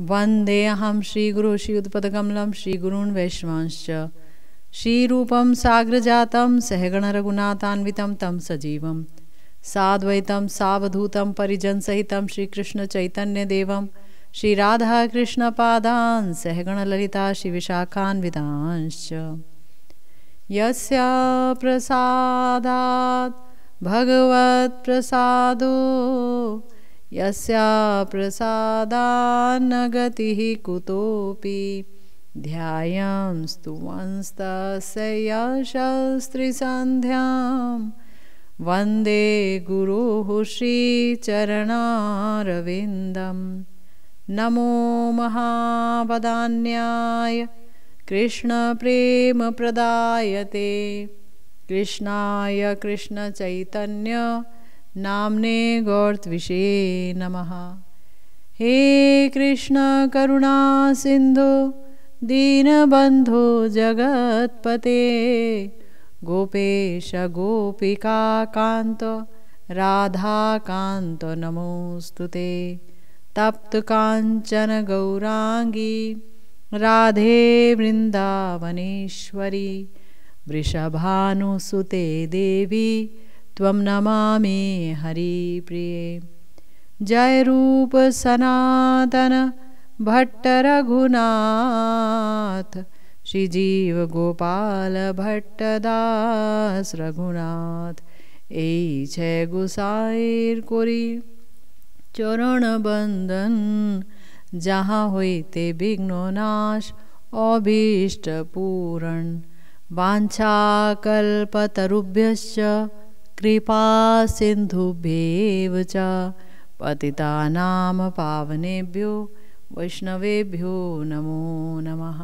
वन्देऽहं श्रीगुरु श्रीयुतपदकमलं श्रीगुरून् सजीव श्रीरूपं सवधूत सहगणरघुनाथान्वितं सहित श्रीकृष्ण चैतन्यदेव श्रीराधा कृष्ण श्रीकृष्णचैतन्यदेवं सहगण ललिता श्री विशाखान्विता प्रसादात् भगवत्सादो यस्या प्रसादान्नगतिः कुतोऽपि ध्यायां स्तुवंस्तस्य शस्त्रिसन्ध्यां वन्दे गुरोः श्रीचरणारविन्दं नमो महापदान्याय कृष्णप्रेमप्रदायते कृष्णाय कृष्णचैतन्य नाम्ने गोर्विषये नमः हे कृष्णकरुणासिन्धो दीनबन्धो जगत्पते गोपेशगोपिकान्त राधाकान्त नमोऽस्तु ते गौराङ्गी राधे वृन्दावनेश्वरी वृषभानुसुते देवी त्वं नमामि हरिप्रिये जय रूप सनातन भट्ट रघुनाथ श्री जीव गोपाल भट्ट दास रघुनाथ এই ছে গোসাইর করি চরণ বন্দন যাহা হইতে বিঘ্ন নাশ অভীষ্ট পূরণ বাঞ্ছা কল্পতরুভ্যশ্চ कृपासिन्धुभ्येव च पतितानां पावनेभ्यो वैष्णवेभ्यो नमो नमः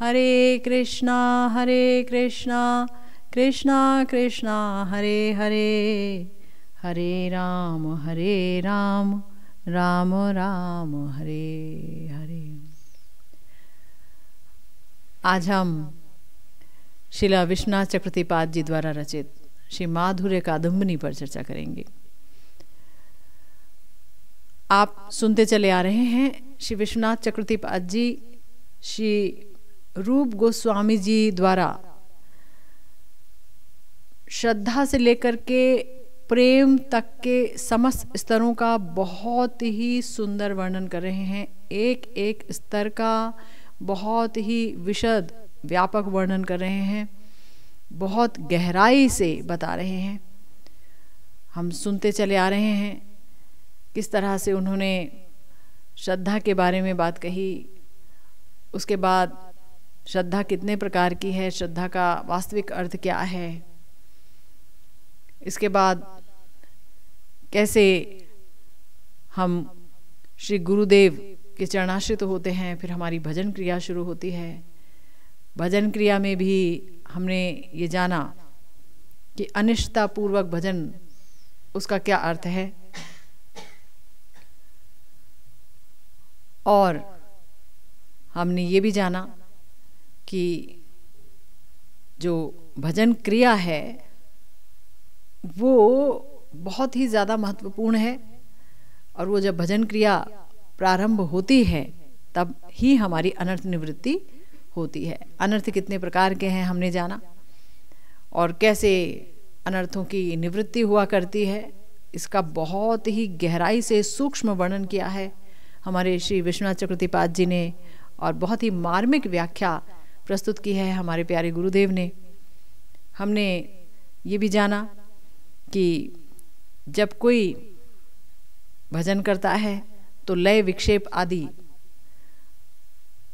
हरे कृष्णा हरे कृष्णा कृष्णा कृष्णा हरे हरे हरे राम हरे राम राम राम हरे हरे आज हम शिला विश्वनाथ चक्रतिपाद जी द्वारा रचित श्री माधुर्य कादम्बनी पर चर्चा करेंगे आप सुनते चले आ रहे हैं श्री विश्वनाथ चक्रती जी श्री रूप गोस्वामी जी द्वारा श्रद्धा से लेकर के प्रेम तक के समस्त स्तरों का बहुत ही सुंदर वर्णन कर रहे हैं एक एक स्तर का बहुत ही विशद व्यापक वर्णन कर रहे हैं बहुत गहराई से बता रहे हैं हम सुनते चले आ रहे हैं किस तरह से उन्होंने श्रद्धा के बारे में बात कही उसके बाद श्रद्धा कितने प्रकार की है श्रद्धा का वास्तविक अर्थ क्या है इसके बाद कैसे हम श्री गुरुदेव के चरणाश्रित तो होते हैं फिर हमारी भजन क्रिया शुरू होती है भजन क्रिया में भी हमने ये जाना कि अनिष्टतापूर्वक भजन उसका क्या अर्थ है और हमने ये भी जाना कि जो भजन क्रिया है वो बहुत ही ज़्यादा महत्वपूर्ण है और वो जब भजन क्रिया प्रारंभ होती है तब ही हमारी अनर्थ निवृत्ति होती है अनर्थ कितने प्रकार के हैं हमने जाना और कैसे अनर्थों की निवृत्ति हुआ करती है इसका बहुत ही गहराई से सूक्ष्म वर्णन किया है हमारे श्री विश्वनाथ चक्रतिपाद जी ने और बहुत ही मार्मिक व्याख्या प्रस्तुत की है हमारे प्यारे गुरुदेव ने हमने ये भी जाना कि जब कोई भजन करता है तो लय विक्षेप आदि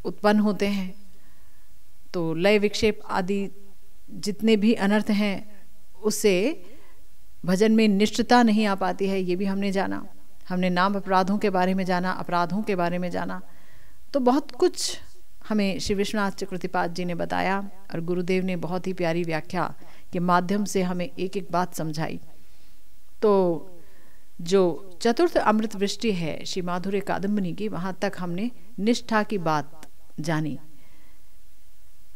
उत्पन्न होते हैं तो लय विक्षेप आदि जितने भी अनर्थ हैं उससे भजन में निष्ठता नहीं आ पाती है ये भी हमने जाना हमने नाम अपराधों के बारे में जाना अपराधों के बारे में जाना तो बहुत कुछ हमें श्री विश्वनाथ चक्रतिपाद जी ने बताया और गुरुदेव ने बहुत ही प्यारी व्याख्या के माध्यम से हमें एक एक बात समझाई तो जो चतुर्थ अमृत वृष्टि है श्री माधुर्य कादम्बनी की वहाँ तक हमने निष्ठा की बात जानी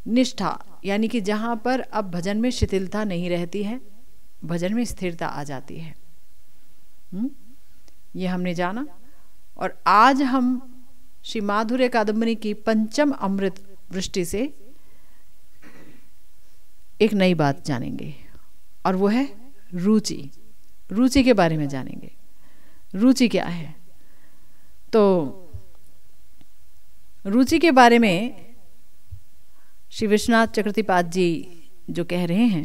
निष्ठा यानी कि जहाँ पर अब भजन में शिथिलता नहीं रहती है भजन में स्थिरता आ जाती है हुँ? हम्म? ये हमने जाना और आज हम श्री माधुर्य कादम्बरी की पंचम अमृत वृष्टि से एक नई बात जानेंगे और वो है रुचि रुचि के बारे में जानेंगे रुचि क्या है तो रुचि के बारे में श्री विश्वनाथ चक्रतिपाद जी जो कह रहे हैं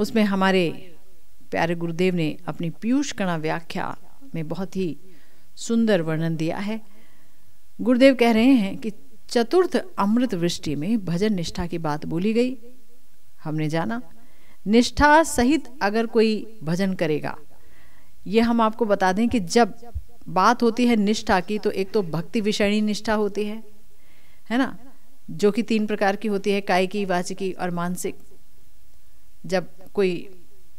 उसमें हमारे प्यारे गुरुदेव ने अपनी पीयूष कणा व्याख्या में बहुत ही सुंदर वर्णन दिया है गुरुदेव कह रहे हैं कि चतुर्थ अमृत वृष्टि में भजन निष्ठा की बात बोली गई हमने जाना निष्ठा सहित अगर कोई भजन करेगा ये हम आपको बता दें कि जब बात होती है निष्ठा की तो एक तो भक्ति विषयणी निष्ठा होती है है ना जो कि तीन प्रकार की होती है काय की वाचिकी और मानसिक जब कोई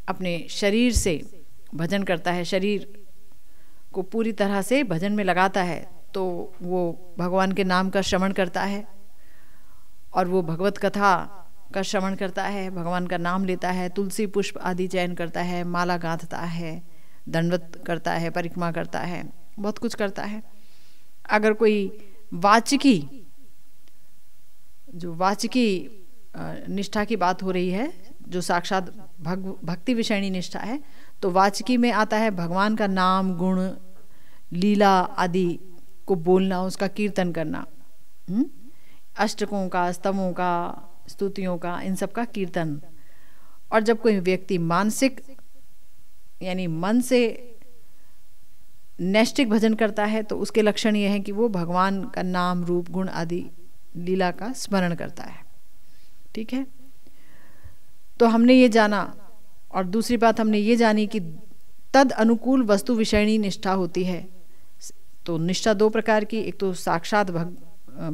अपने शरीर से भजन करता है शरीर को पूरी तरह से भजन में लगाता है तो वो भगवान के नाम का श्रवण करता है और वो भगवत कथा का श्रवण करता है भगवान का नाम लेता है तुलसी पुष्प आदि चयन करता है माला गाँथता है दंडवत करता है परिक्रमा करता है बहुत कुछ करता है अगर कोई वाचिकी जो वाचकी निष्ठा की बात हो रही है जो साक्षात भग भक्ति विषयणी निष्ठा है तो वाचकी में आता है भगवान का नाम गुण लीला आदि को बोलना उसका कीर्तन करना हम्म? अष्टकों का स्तमों का स्तुतियों का इन सब का कीर्तन और जब कोई व्यक्ति मानसिक यानी मन से नैष्टिक भजन करता है तो उसके लक्षण ये हैं कि वो भगवान का नाम रूप गुण आदि लीला का स्मरण करता है ठीक है तो हमने ये जाना और दूसरी बात हमने ये जानी कि तद अनुकूल वस्तु विषयणी निष्ठा होती है तो निष्ठा दो प्रकार की एक तो साक्षात भग,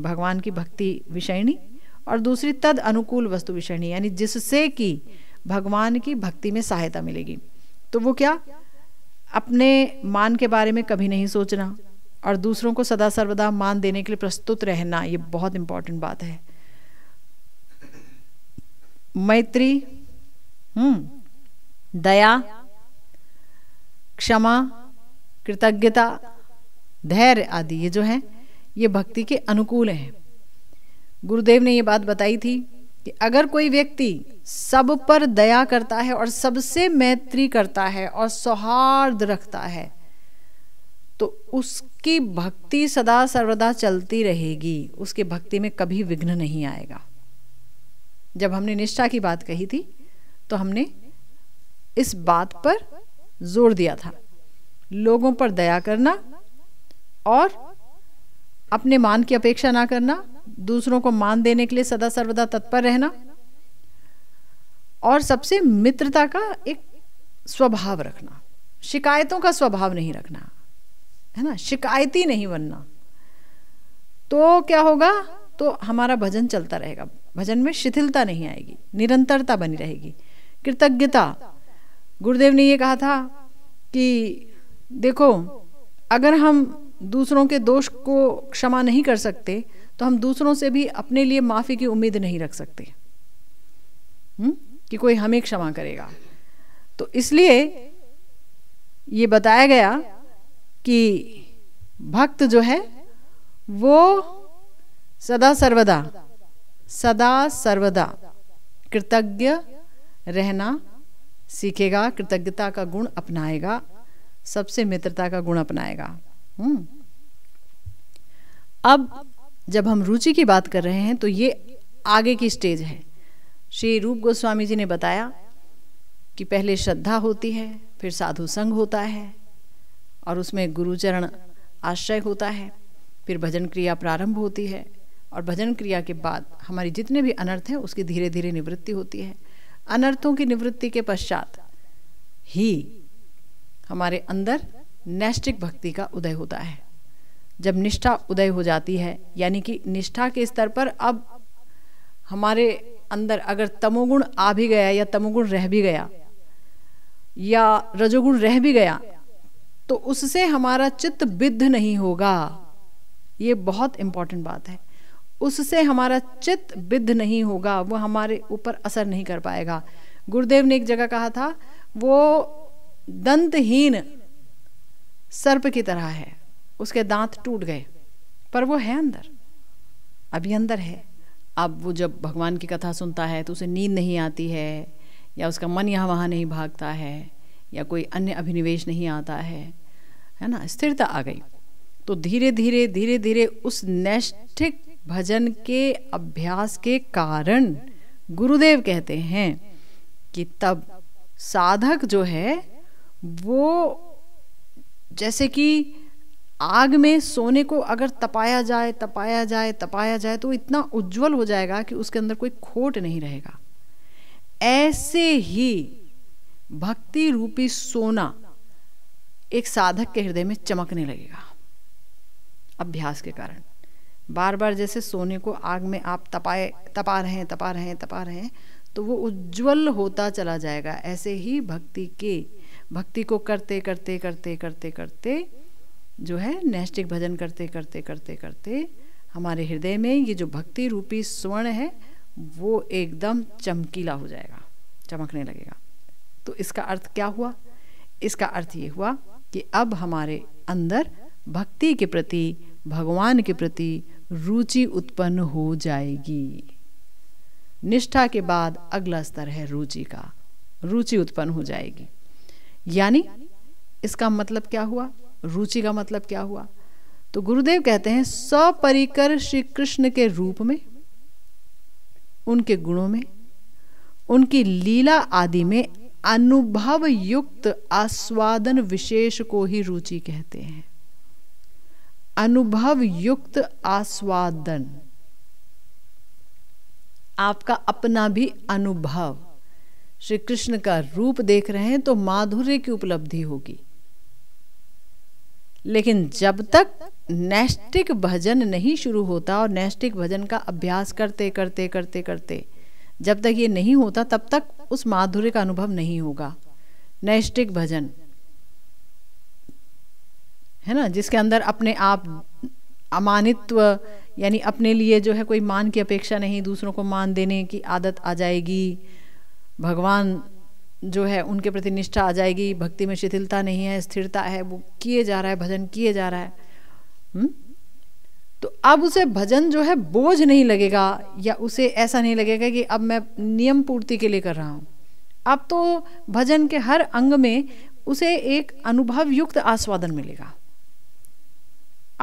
भगवान की भक्ति विषयणी और दूसरी तद अनुकूल वस्तु विषयणी यानी जिससे कि भगवान की भक्ति में सहायता मिलेगी तो वो क्या अपने मान के बारे में कभी नहीं सोचना और दूसरों को सदा सर्वदा मान देने के लिए प्रस्तुत रहना ये बहुत इंपॉर्टेंट बात है मैत्री हम्म दया क्षमा कृतज्ञता धैर्य आदि ये जो है ये भक्ति के अनुकूल हैं गुरुदेव ने ये बात बताई थी कि अगर कोई व्यक्ति सब पर दया करता है और सबसे मैत्री करता है और सौहार्द रखता है तो उस कि भक्ति सदा सर्वदा चलती रहेगी उसके भक्ति में कभी विघ्न नहीं आएगा जब हमने निष्ठा की बात कही थी तो हमने इस बात पर जोर दिया था लोगों पर दया करना और अपने मान की अपेक्षा ना करना दूसरों को मान देने के लिए सदा सर्वदा तत्पर रहना और सबसे मित्रता का एक स्वभाव रखना शिकायतों का स्वभाव नहीं रखना है ना शिकायती नहीं बनना तो क्या होगा तो हमारा भजन चलता रहेगा भजन में शिथिलता नहीं आएगी निरंतरता बनी रहेगी कृतज्ञता गुरुदेव ने ये कहा था कि देखो अगर हम दूसरों के दोष को क्षमा नहीं कर सकते तो हम दूसरों से भी अपने लिए माफ़ी की उम्मीद नहीं रख सकते हुँ? कि कोई हमें क्षमा करेगा तो इसलिए ये बताया गया कि भक्त जो है वो सदा सर्वदा सदा सर्वदा कृतज्ञ रहना सीखेगा कृतज्ञता का गुण अपनाएगा सबसे मित्रता का गुण अपनाएगा हम्म। अब जब हम रुचि की बात कर रहे हैं तो ये आगे की स्टेज है श्री रूप गोस्वामी जी ने बताया कि पहले श्रद्धा होती है फिर साधु संघ होता है और उसमें गुरुचरण आश्रय होता है फिर भजन क्रिया प्रारंभ होती है और भजन क्रिया के बाद हमारी जितने भी अनर्थ हैं उसकी धीरे धीरे निवृत्ति होती है अनर्थों की निवृत्ति के पश्चात ही हमारे अंदर नैष्टिक भक्ति का उदय होता है जब निष्ठा उदय हो जाती है यानी कि निष्ठा के स्तर पर अब हमारे अंदर अगर तमोगुण आ भी गया या तमोगुण रह भी गया या रजोगुण रह भी गया तो उससे हमारा चित्त बिद्ध नहीं होगा ये बहुत इंपॉर्टेंट बात है उससे हमारा चित्त बिद्ध नहीं होगा वो हमारे ऊपर असर नहीं कर पाएगा गुरुदेव ने एक जगह कहा था वो दंतहीन सर्प की तरह है उसके दांत टूट गए पर वो है अंदर अभी अंदर है अब वो जब भगवान की कथा सुनता है तो उसे नींद नहीं आती है या उसका मन यहाँ वहाँ नहीं भागता है या कोई अन्य अभिनिवेश नहीं आता है है ना स्थिरता आ गई तो धीरे धीरे धीरे धीरे उस नैष्ठिक भजन के अभ्यास के कारण गुरुदेव कहते हैं कि तब साधक जो है वो जैसे कि आग में सोने को अगर तपाया जाए तपाया जाए तपाया जाए तो इतना उज्जवल हो जाएगा कि उसके अंदर कोई खोट नहीं रहेगा ऐसे ही भक्ति रूपी सोना एक साधक के हृदय में चमकने लगेगा अभ्यास के कारण बार बार जैसे सोने को आग में आप तपाए तपा रहे हैं तपा रहे हैं तपा रहे हैं तो वो उज्जवल होता चला जाएगा ऐसे ही भक्ति के भक्ति को करते करते करते करते करते जो है नैष्टिक भजन करते करते करते करते हमारे हृदय में ये जो भक्ति रूपी स्वर्ण है वो एकदम चमकीला हो जाएगा चमकने लगेगा तो इसका अर्थ क्या हुआ इसका अर्थ ये हुआ कि अब हमारे अंदर भक्ति के प्रति भगवान के प्रति रुचि उत्पन्न हो जाएगी निष्ठा के बाद अगला स्तर है रुचि का रुचि उत्पन्न हो जाएगी यानी इसका मतलब क्या हुआ रुचि का मतलब क्या हुआ तो गुरुदेव कहते हैं सपरिकर श्री कृष्ण के रूप में उनके गुणों में उनकी लीला आदि में अनुभव युक्त आस्वादन विशेष को ही रुचि कहते हैं अनुभव युक्त आस्वादन आपका अपना भी अनुभव श्री कृष्ण का रूप देख रहे हैं तो माधुर्य की उपलब्धि होगी लेकिन जब तक नैष्टिक भजन नहीं शुरू होता और नैष्टिक भजन का अभ्यास करते करते करते करते जब तक ये नहीं होता तब तक उस माधुर्य का अनुभव नहीं होगा नैष्टिक भजन है ना जिसके अंदर अपने आप अमानित्व यानी अपने लिए जो है कोई मान की अपेक्षा नहीं दूसरों को मान देने की आदत आ जाएगी भगवान जो है उनके प्रति निष्ठा आ जाएगी भक्ति में शिथिलता नहीं है स्थिरता है वो किए जा रहा है भजन किए जा रहा है हुँ? हम्म? तो अब उसे भजन जो है बोझ नहीं लगेगा या उसे ऐसा नहीं लगेगा कि अब मैं नियम पूर्ति के लिए कर रहा हूँ अब तो भजन के हर अंग में उसे एक अनुभव युक्त आस्वादन मिलेगा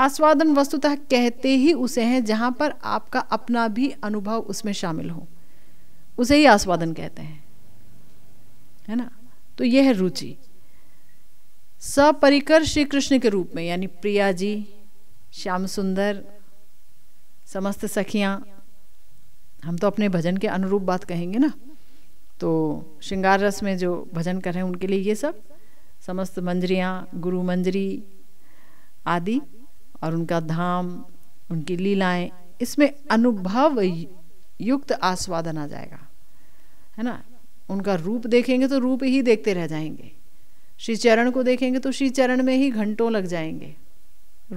आस्वादन वस्तुतः कहते ही उसे हैं जहाँ पर आपका अपना भी अनुभव उसमें शामिल हो उसे ही आस्वादन कहते हैं है ना तो यह है रुचि सपरिकर श्री कृष्ण के रूप में यानी प्रिया जी श्याम सुंदर समस्त सखियाँ हम तो अपने भजन के अनुरूप बात कहेंगे ना तो श्रृंगार रस में जो भजन कर रहे हैं उनके लिए ये सब समस्त मंजरियाँ गुरु मंजरी आदि और उनका धाम उनकी लीलाएं इसमें अनुभव युक्त आस्वादन आ जाएगा है ना उनका रूप देखेंगे तो रूप ही देखते रह जाएंगे श्री चरण को देखेंगे तो श्री चरण में ही घंटों लग जाएंगे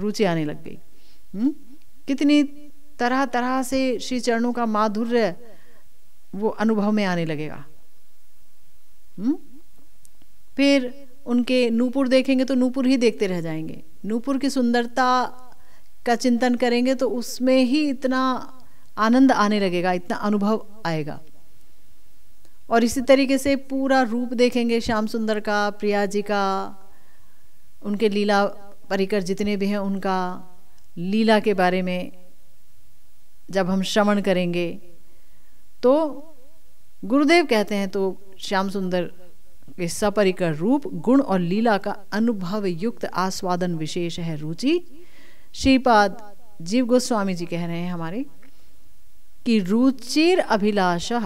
रुचि आने लग गई हम्म? कितनी तरह तरह से श्री चरणों का माधुर्य वो अनुभव में आने लगेगा हम्म? फिर उनके नूपुर देखेंगे तो नूपुर ही देखते रह जाएंगे नूपुर की सुंदरता का चिंतन करेंगे तो उसमें ही इतना आनंद आने लगेगा इतना अनुभव आएगा और इसी तरीके से पूरा रूप देखेंगे श्याम सुंदर का प्रिया जी का उनके लीला परिकर जितने भी हैं उनका लीला के बारे में जब हम श्रवण करेंगे तो गुरुदेव कहते हैं तो श्याम सुंदर के सपरिकर रूप गुण और लीला का अनुभव युक्त आस्वादन विशेष है रुचि श्रीपाद जीव गोस्वामी जी कह रहे हैं हमारे कि रुचिर अभिलाषा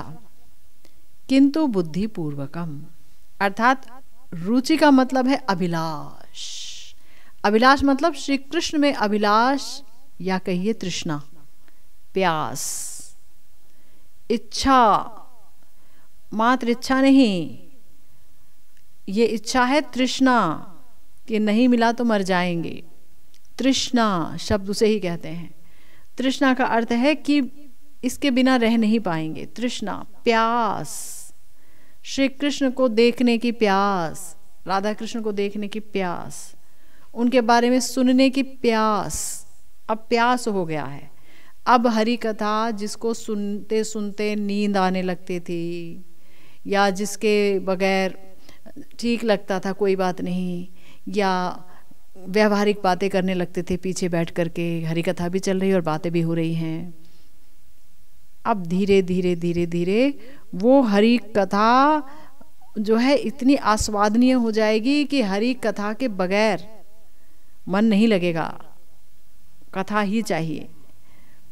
किंतु बुद्धिपूर्वकम अर्थात रुचि का मतलब है अभिलाष अभिलाष मतलब श्री कृष्ण में अभिलाष या कहिए तृष्णा प्यास इच्छा मात्र इच्छा नहीं ये इच्छा है तृष्णा कि नहीं मिला तो मर जाएंगे तृष्णा शब्द उसे ही कहते हैं तृष्णा का अर्थ है कि इसके बिना रह नहीं पाएंगे तृष्णा प्यास श्री कृष्ण को देखने की प्यास राधा कृष्ण को देखने की प्यास उनके बारे में सुनने की प्यास अब प्यास हो गया है अब हरी कथा जिसको सुनते सुनते नींद आने लगती थी या जिसके बगैर ठीक लगता था कोई बात नहीं या व्यवहारिक बातें करने लगते थे पीछे बैठ करके हरी कथा भी चल रही और बातें भी हो रही हैं अब धीरे धीरे धीरे धीरे वो हरी कथा जो है इतनी आस्वादनीय हो जाएगी कि हरी कथा के बगैर मन नहीं लगेगा कथा ही चाहिए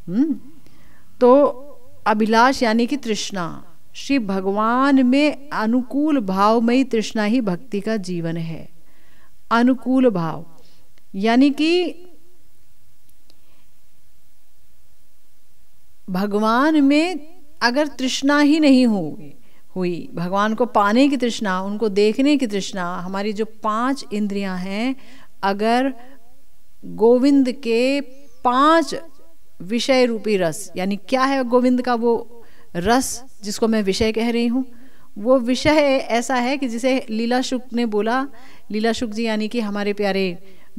हम्म? तो अभिलाष यानी कि तृष्णा श्री भगवान में अनुकूल भावमयी तृष्णा ही भक्ति का जीवन है अनुकूल भाव यानी कि भगवान में अगर तृष्णा ही नहीं होगी हुई भगवान को पाने की तृष्णा उनको देखने की तृष्णा हमारी जो पांच इंद्रियां हैं अगर गोविंद के पांच विषय रूपी रस यानी क्या है गोविंद का वो रस जिसको मैं विषय कह रही हूँ वो विषय ऐसा है कि जिसे लीला शुक ने बोला लीला शुक जी यानी कि हमारे प्यारे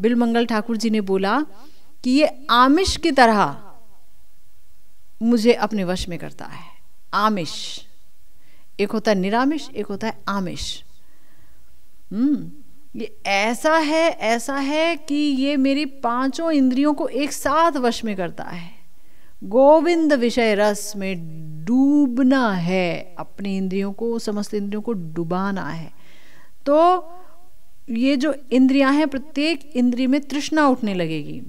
बिल मंगल ठाकुर जी ने बोला कि ये आमिष की तरह मुझे अपने वश में करता है आमिष एक होता है निरामिष एक होता है आमिष हम्म ये ऐसा है ऐसा है कि ये मेरी पांचों इंद्रियों को एक साथ वश में करता है गोविंद विषय रस में डूबना है अपनी इंद्रियों को समस्त इंद्रियों को डुबाना है तो ये जो इंद्रियां हैं प्रत्येक इंद्रिय में तृष्णा उठने लगेगी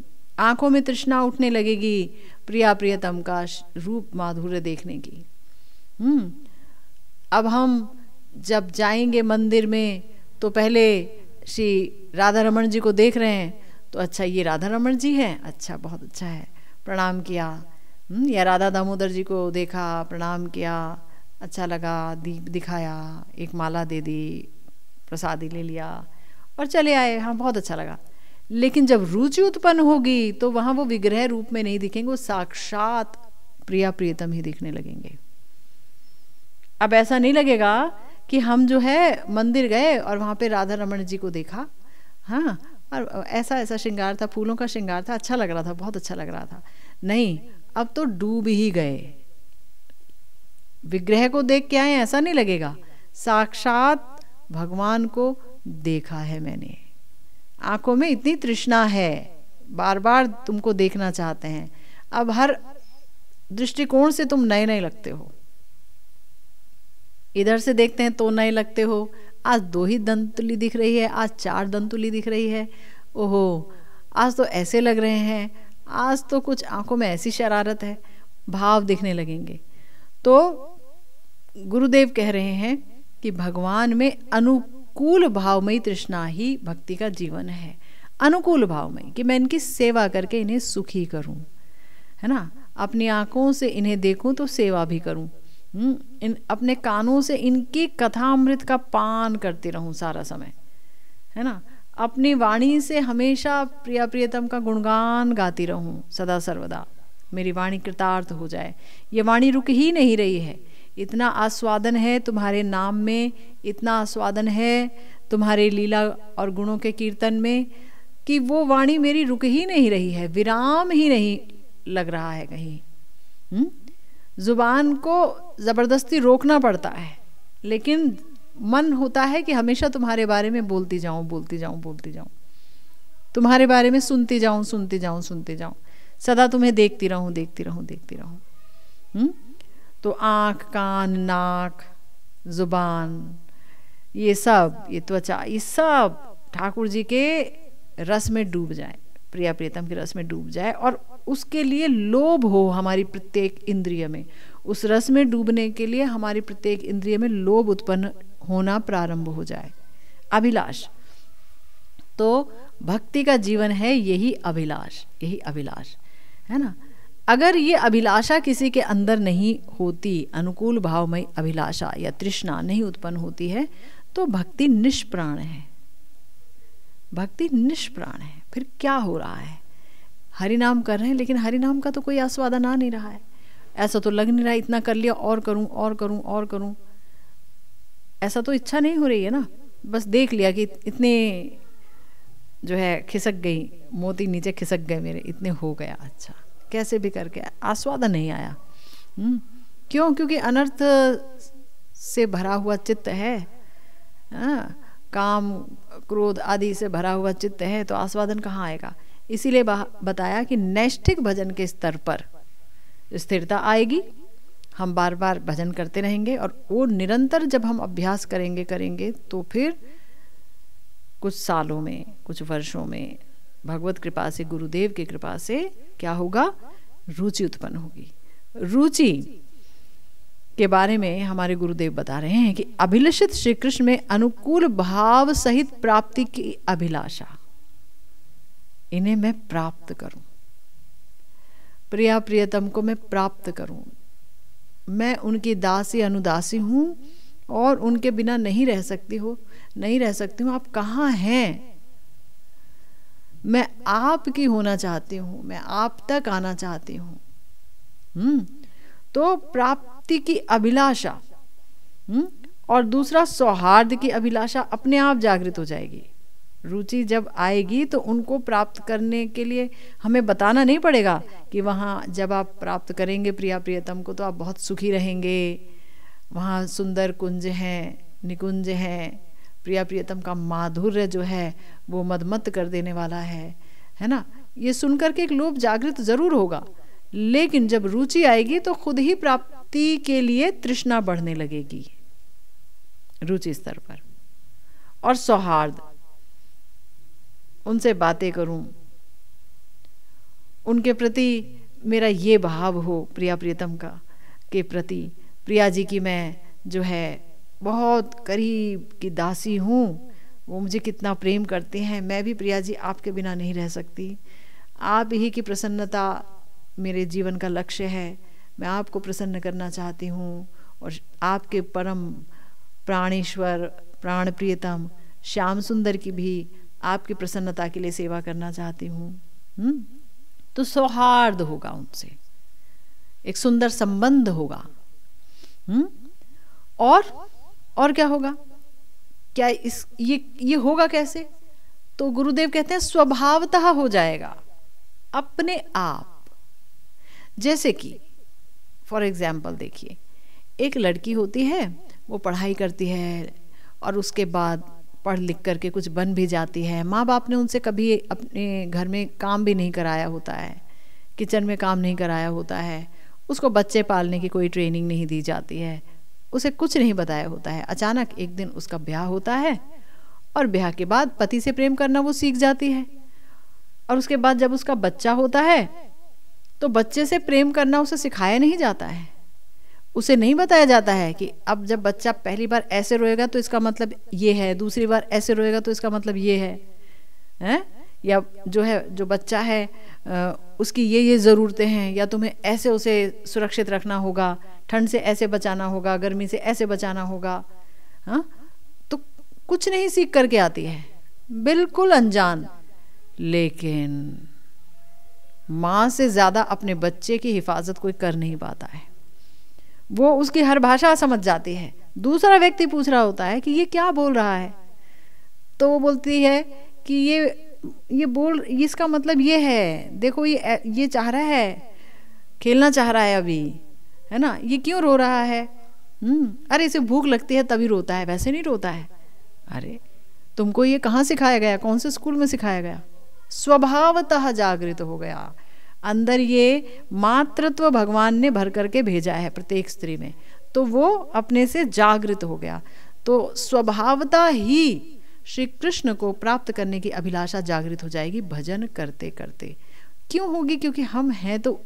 आंखों में तृष्णा उठने लगेगी प्रिया प्रियतम का रूप माधुर्य देखने की हम्म अब हम जब जाएंगे मंदिर में तो पहले श्री राधा रमन जी को देख रहे हैं तो अच्छा ये राधा रमन जी हैं अच्छा बहुत अच्छा है प्रणाम किया हम्म, या राधा दामोदर जी को देखा प्रणाम किया अच्छा लगा दीप दिखाया एक माला दे दी प्रसादी ले लिया और चले आए हाँ बहुत अच्छा लगा लेकिन जब रुचि उत्पन्न होगी तो वहाँ वो विग्रह रूप में नहीं दिखेंगे वो साक्षात प्रिया प्रियतम ही दिखने लगेंगे अब ऐसा नहीं लगेगा कि हम जो है मंदिर गए और वहाँ पे राधा रमन जी को देखा हाँ और ऐसा ऐसा श्रृंगार था फूलों का श्रृंगार था अच्छा लग रहा था बहुत अच्छा लग रहा था नहीं अब तो डूब ही गए विग्रह को देख के आए ऐसा नहीं लगेगा साक्षात भगवान को देखा है मैंने आंखों में इतनी तृष्णा है बार बार तुमको देखना चाहते हैं अब हर दृष्टिकोण से तुम नए नए लगते हो इधर से देखते हैं तो नए लगते हो आज दो ही दंतुली दिख रही है आज चार दंतुली दिख रही है ओहो आज तो ऐसे लग रहे हैं आज तो कुछ आंखों में ऐसी शरारत है भाव दिखने लगेंगे तो गुरुदेव कह रहे हैं कि भगवान में अनुकूल भावमयी तृष्णा ही भक्ति का जीवन है अनुकूल भावमयी कि मैं इनकी सेवा करके इन्हें सुखी करूं है ना अपनी आंखों से इन्हें देखूं तो सेवा भी करूं हम्म, इन अपने कानों से इनकी कथा अमृत का पान करती रहूं सारा समय है ना अपनी वाणी से हमेशा प्रिया प्रियतम का गुणगान गाती रहूं सदा सर्वदा मेरी वाणी कृतार्थ हो जाए ये वाणी रुक ही नहीं रही है इतना आस्वादन है तुम्हारे नाम में इतना आस्वादन है तुम्हारे लीला और गुणों के कीर्तन में कि वो वाणी मेरी रुक ही नहीं रही है विराम ही नहीं लग रहा है कहीं हुँ? हम्म? ज़ुबान को ज़बरदस्ती रोकना पड़ता है लेकिन मन होता है कि हमेशा तुम्हारे बारे में बोलती जाऊँ बोलती जाऊँ बोलती जाऊँ तुम्हारे बारे में सुनती जाऊँ सुनती जाऊँ सुनती जाऊँ सदा तुम्हें देखती रहूँ देखती रहूँ देखती रहूँ हम्म? तो आँख कान नाक ज़ुबान ये सब ये त्वचा ये सब ठाकुर जी के रस में डूब जाए प्रिया प्रीतम के रस में डूब जाए और उसके लिए लोभ हो हमारी प्रत्येक इंद्रिय में उस रस में डूबने के लिए हमारी प्रत्येक इंद्रिय में लोभ उत्पन्न होना प्रारंभ हो जाए अभिलाष तो भक्ति का जीवन है यही अभिलाष यही अभिलाष है ना अगर ये अभिलाषा किसी के अंदर नहीं होती अनुकूल भावमय अभिलाषा या तृष्णा नहीं उत्पन्न होती है तो भक्ति निष्प्राण है भक्ति निष्प्राण है फिर क्या हो रहा है हरि नाम कर रहे हैं लेकिन हरि नाम का तो कोई आस्वादन आ नहीं रहा है ऐसा तो लग नहीं रहा इतना कर लिया और करूं और करूं और करूं ऐसा तो इच्छा नहीं हो रही है ना बस देख लिया कि इतने जो है खिसक गई मोती नीचे खिसक गए मेरे इतने हो गया अच्छा कैसे भी करके आस्वादन नहीं आया हुँ? हम्म, क्यों क्योंकि अनर्थ से भरा हुआ चित्त है आ, हाँ, काम क्रोध आदि से भरा हुआ चित्त है तो आस्वादन कहाँ आएगा इसीलिए बताया कि नैष्ठिक भजन के स्तर पर स्थिरता आएगी हम बार बार भजन करते रहेंगे और वो निरंतर जब हम अभ्यास करेंगे करेंगे तो फिर कुछ सालों में कुछ वर्षों में भगवत कृपा से गुरुदेव की कृपा से क्या होगा रुचि उत्पन्न होगी रुचि के बारे में हमारे गुरुदेव बता रहे हैं कि अभिलषित श्री कृष्ण में अनुकूल भाव सहित प्राप्ति की अभिलाषा इन्हें मैं प्राप्त करूं प्रिया प्रियतम को मैं प्राप्त करूं मैं उनकी दासी अनुदासी हूं और उनके बिना नहीं रह सकती हो नहीं रह सकती हूं आप कहाँ हैं मैं आपकी होना चाहती हूं मैं आप तक आना चाहती हम्म तो प्राप्ति की अभिलाषा हम्म और दूसरा सौहार्द की अभिलाषा अपने आप जागृत हो जाएगी रुचि जब आएगी तो उनको प्राप्त करने के लिए हमें बताना नहीं पड़ेगा कि वहाँ जब आप प्राप्त करेंगे प्रिया प्रियतम को तो आप बहुत सुखी रहेंगे वहाँ सुंदर कुंज हैं निकुंज हैं प्रिया प्रियतम का माधुर्य जो है वो मदमत कर देने वाला है है ना ये सुनकर के एक लोभ जागृत जरूर होगा लेकिन जब रुचि आएगी तो खुद ही प्राप्ति के लिए तृष्णा बढ़ने लगेगी रुचि स्तर पर और सौहार्द उनसे बातें करूं उनके प्रति मेरा ये भाव हो प्रिया प्रियतम का के प्रति प्रिया जी की मैं जो है बहुत करीब की दासी हूँ वो मुझे कितना प्रेम करते हैं मैं भी प्रिया जी आपके बिना नहीं रह सकती आप ही की प्रसन्नता मेरे जीवन का लक्ष्य है मैं आपको प्रसन्न करना चाहती हूँ और आपके परम प्राणेश्वर प्राण प्रियतम श्याम सुंदर की भी आपकी प्रसन्नता के लिए सेवा करना चाहती हूँ हम्म? तो सौहार्द होगा उनसे एक सुंदर संबंध होगा हुँ? हम्म? और और क्या होगा क्या इस ये ये होगा कैसे तो गुरुदेव कहते हैं स्वभावतः हो जाएगा अपने आप जैसे कि फॉर एग्जाम्पल देखिए एक लड़की होती है वो पढ़ाई करती है और उसके बाद पढ़ लिख करके कुछ बन भी जाती है माँ बाप ने उनसे कभी अपने घर में काम भी नहीं कराया होता है किचन में काम नहीं कराया होता है उसको बच्चे पालने की कोई ट्रेनिंग नहीं दी जाती है उसे कुछ नहीं बताया होता है अचानक एक दिन उसका ब्याह होता है और ब्याह के बाद पति से प्रेम करना वो सीख जाती है और उसके बाद जब उसका बच्चा होता है तो बच्चे से प्रेम करना उसे सिखाया नहीं जाता है उसे नहीं बताया जाता है कि अब जब बच्चा पहली बार ऐसे रोएगा तो इसका मतलब ये है दूसरी बार ऐसे रोएगा तो इसका मतलब ये है हैं या जो है जो बच्चा है उसकी ये ये ज़रूरतें हैं या तुम्हें ऐसे उसे सुरक्षित रखना होगा ठंड से ऐसे बचाना होगा गर्मी से ऐसे बचाना होगा हाँ तो कुछ नहीं सीख करके आती है बिल्कुल अनजान लेकिन माँ से ज़्यादा अपने बच्चे की हिफाजत कोई कर नहीं पाता है वो उसकी हर भाषा समझ जाती है दूसरा व्यक्ति पूछ रहा होता है कि ये क्या बोल रहा है तो वो बोलती है कि ये ये बोल इसका मतलब ये है देखो ये ये चाह रहा है खेलना चाह रहा है अभी है ना ये क्यों रो रहा है हम्म, अरे इसे भूख लगती है तभी रोता है वैसे नहीं रोता है अरे तुमको ये कहाँ सिखाया गया कौन से स्कूल में सिखाया गया स्वभावतः जागृत हो गया अंदर ये मातृत्व भगवान ने भर करके भेजा है प्रत्येक स्त्री में तो वो अपने से जागृत हो गया तो स्वभावता ही श्री कृष्ण को प्राप्त करने की अभिलाषा जागृत हो जाएगी भजन करते करते क्यों होगी क्योंकि हम हैं तो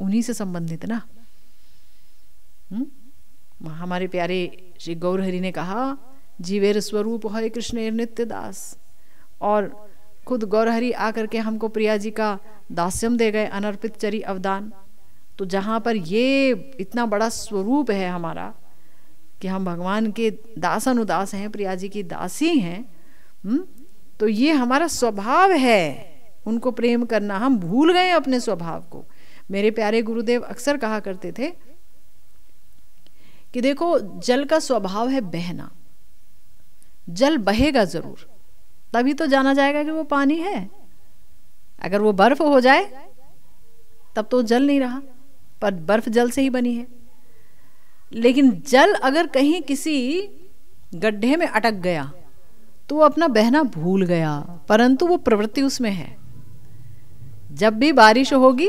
उन्हीं से संबंधित ना हम्म? हमारे प्यारे श्री गौरहरि ने कहा जीवेर स्वरूप है कृष्ण नित्य दास और खुद गौरहरी आकर के हमको प्रिया जी का दास्यम दे गए अनर्पित चरी अवदान तो जहाँ पर ये इतना बड़ा स्वरूप है हमारा कि हम भगवान के दास अनुदास हैं प्रिया जी की दासी हैं हम्म? तो ये हमारा स्वभाव है उनको प्रेम करना हम भूल गए अपने स्वभाव को मेरे प्यारे गुरुदेव अक्सर कहा करते थे कि देखो जल का स्वभाव है बहना जल बहेगा जरूर तभी तो जाना जाएगा कि वो पानी है अगर वो बर्फ हो जाए तब तो जल नहीं रहा पर बर्फ जल से ही बनी है लेकिन जल अगर कहीं किसी गड्ढे में अटक गया तो वो अपना बहना भूल गया परंतु वो प्रवृत्ति उसमें है जब भी बारिश होगी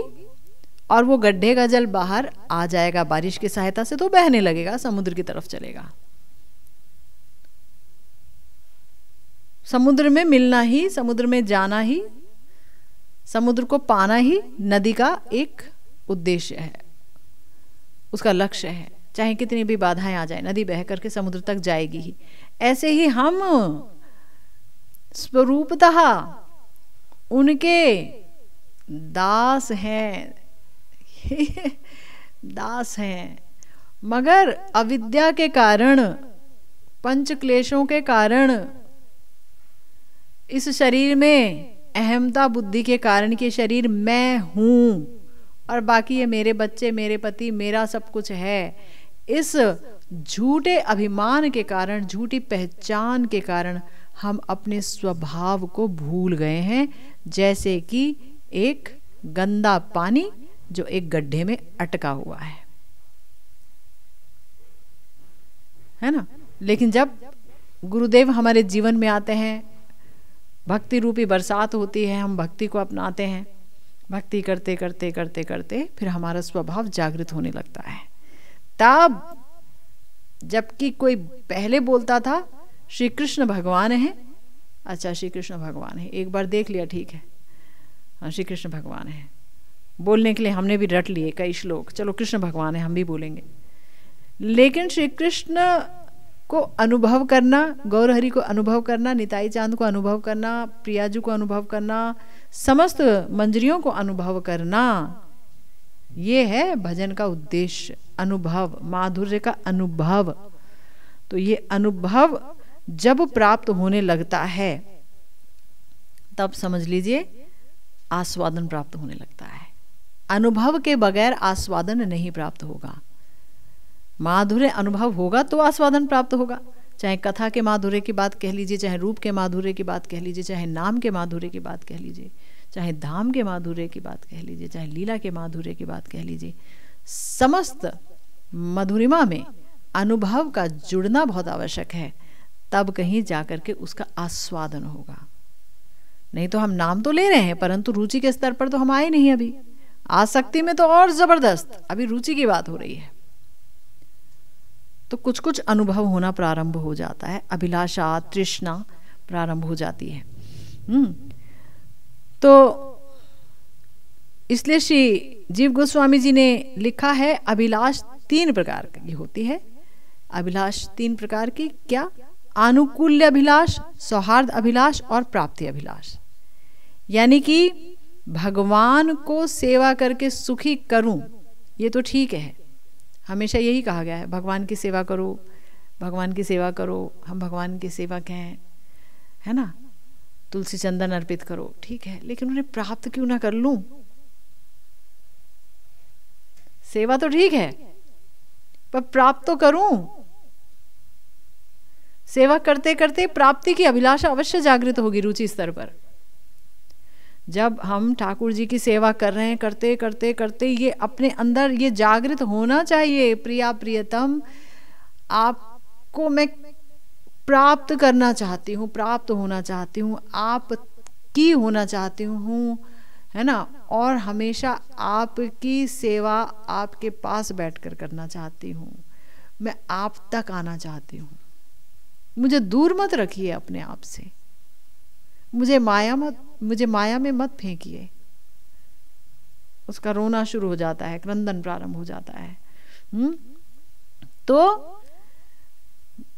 और वो गड्ढे का जल बाहर आ जाएगा बारिश की सहायता से तो बहने लगेगा समुद्र की तरफ चलेगा समुद्र में मिलना ही समुद्र में जाना ही समुद्र को पाना ही नदी का एक उद्देश्य है उसका लक्ष्य है चाहे कितनी भी बाधाएं आ जाए नदी बह करके समुद्र तक जाएगी ही ऐसे ही हम स्वरूपतः उनके दास हैं दास हैं मगर अविद्या के कारण पंच क्लेशों के कारण इस शरीर में अहमता बुद्धि के कारण के शरीर मैं हूँ और बाकी ये मेरे बच्चे मेरे पति मेरा सब कुछ है इस झूठे अभिमान के कारण झूठी पहचान के कारण हम अपने स्वभाव को भूल गए हैं जैसे कि एक गंदा पानी जो एक गड्ढे में अटका हुआ है है ना लेकिन जब गुरुदेव हमारे जीवन में आते हैं भक्ति रूपी बरसात होती है हम भक्ति को अपनाते हैं भक्ति करते करते करते करते फिर हमारा स्वभाव जागृत होने लगता है तब जबकि कोई पहले बोलता था श्री कृष्ण भगवान है अच्छा श्री कृष्ण भगवान है एक बार देख लिया ठीक है हाँ श्री कृष्ण भगवान है बोलने के लिए हमने भी रट लिए कई श्लोक चलो कृष्ण भगवान है हम भी बोलेंगे लेकिन श्री कृष्ण को अनुभव करना गौरहरी को अनुभव करना निताई चांद को अनुभव करना प्रियाजू को अनुभव करना समस्त मंजरियों को अनुभव करना ये है भजन का उद्देश्य अनुभव माधुर्य का अनुभव तो ये अनुभव जब प्राप्त होने लगता है तब समझ लीजिए आस्वादन प्राप्त होने लगता है अनुभव के बगैर आस्वादन नहीं प्राप्त होगा माधुर्य अनुभव होगा तो आस्वादन प्राप्त होगा चाहे कथा के माधुर्य की बात कह लीजिए चाहे रूप के माधुर्य की बात कह लीजिए चाहे नाम के माधुर्य की बात कह लीजिए चाहे धाम के माधुर्य की बात कह लीजिए चाहे लीला के माधुर्य की बात कह लीजिए समस्त मधुरिमा में अनुभव का जुड़ना बहुत आवश्यक है तब कहीं जा करके उसका आस्वादन होगा नहीं तो हम नाम तो ले रहे हैं परंतु रुचि के स्तर पर तो हम आए नहीं अभी आसक्ति में तो और ज़बरदस्त अभी रुचि की बात हो रही है तो कुछ कुछ अनुभव होना प्रारंभ हो जाता है अभिलाषा तृष्णा प्रारंभ हो जाती है हम्म। तो इसलिए श्री जीव गोस्वामी जी ने लिखा है अभिलाष तीन प्रकार की होती है अभिलाष तीन प्रकार की क्या अनुकूल्य अभिलाष सौहार्द अभिलाष और प्राप्ति अभिलाष यानी कि भगवान को सेवा करके सुखी करूं ये तो ठीक है हमेशा यही कहा गया है भगवान की सेवा करो भगवान की सेवा करो हम भगवान की सेवा कहें है ना तुलसी चंदन अर्पित करो ठीक है लेकिन उन्हें प्राप्त क्यों ना कर लूं सेवा तो ठीक है पर प्राप्त तो करूं सेवा करते करते प्राप्ति की अभिलाषा अवश्य जागृत होगी रुचि स्तर पर जब हम ठाकुर जी की सेवा कर रहे हैं करते करते करते ये अपने अंदर ये जागृत होना चाहिए प्रिया प्रियतम आपको मैं प्राप्त करना चाहती हूँ प्राप्त होना चाहती हूँ आप की होना चाहती हूँ है ना और हमेशा आपकी सेवा आपके पास बैठकर करना चाहती हूँ मैं आप तक आना चाहती हूँ मुझे दूर मत रखिए अपने आप से मुझे माया मत मुझे माया में मत फेंकिए उसका रोना शुरू हो जाता है क्रंदन प्रारंभ हो जाता है हुँ? हम्म? तो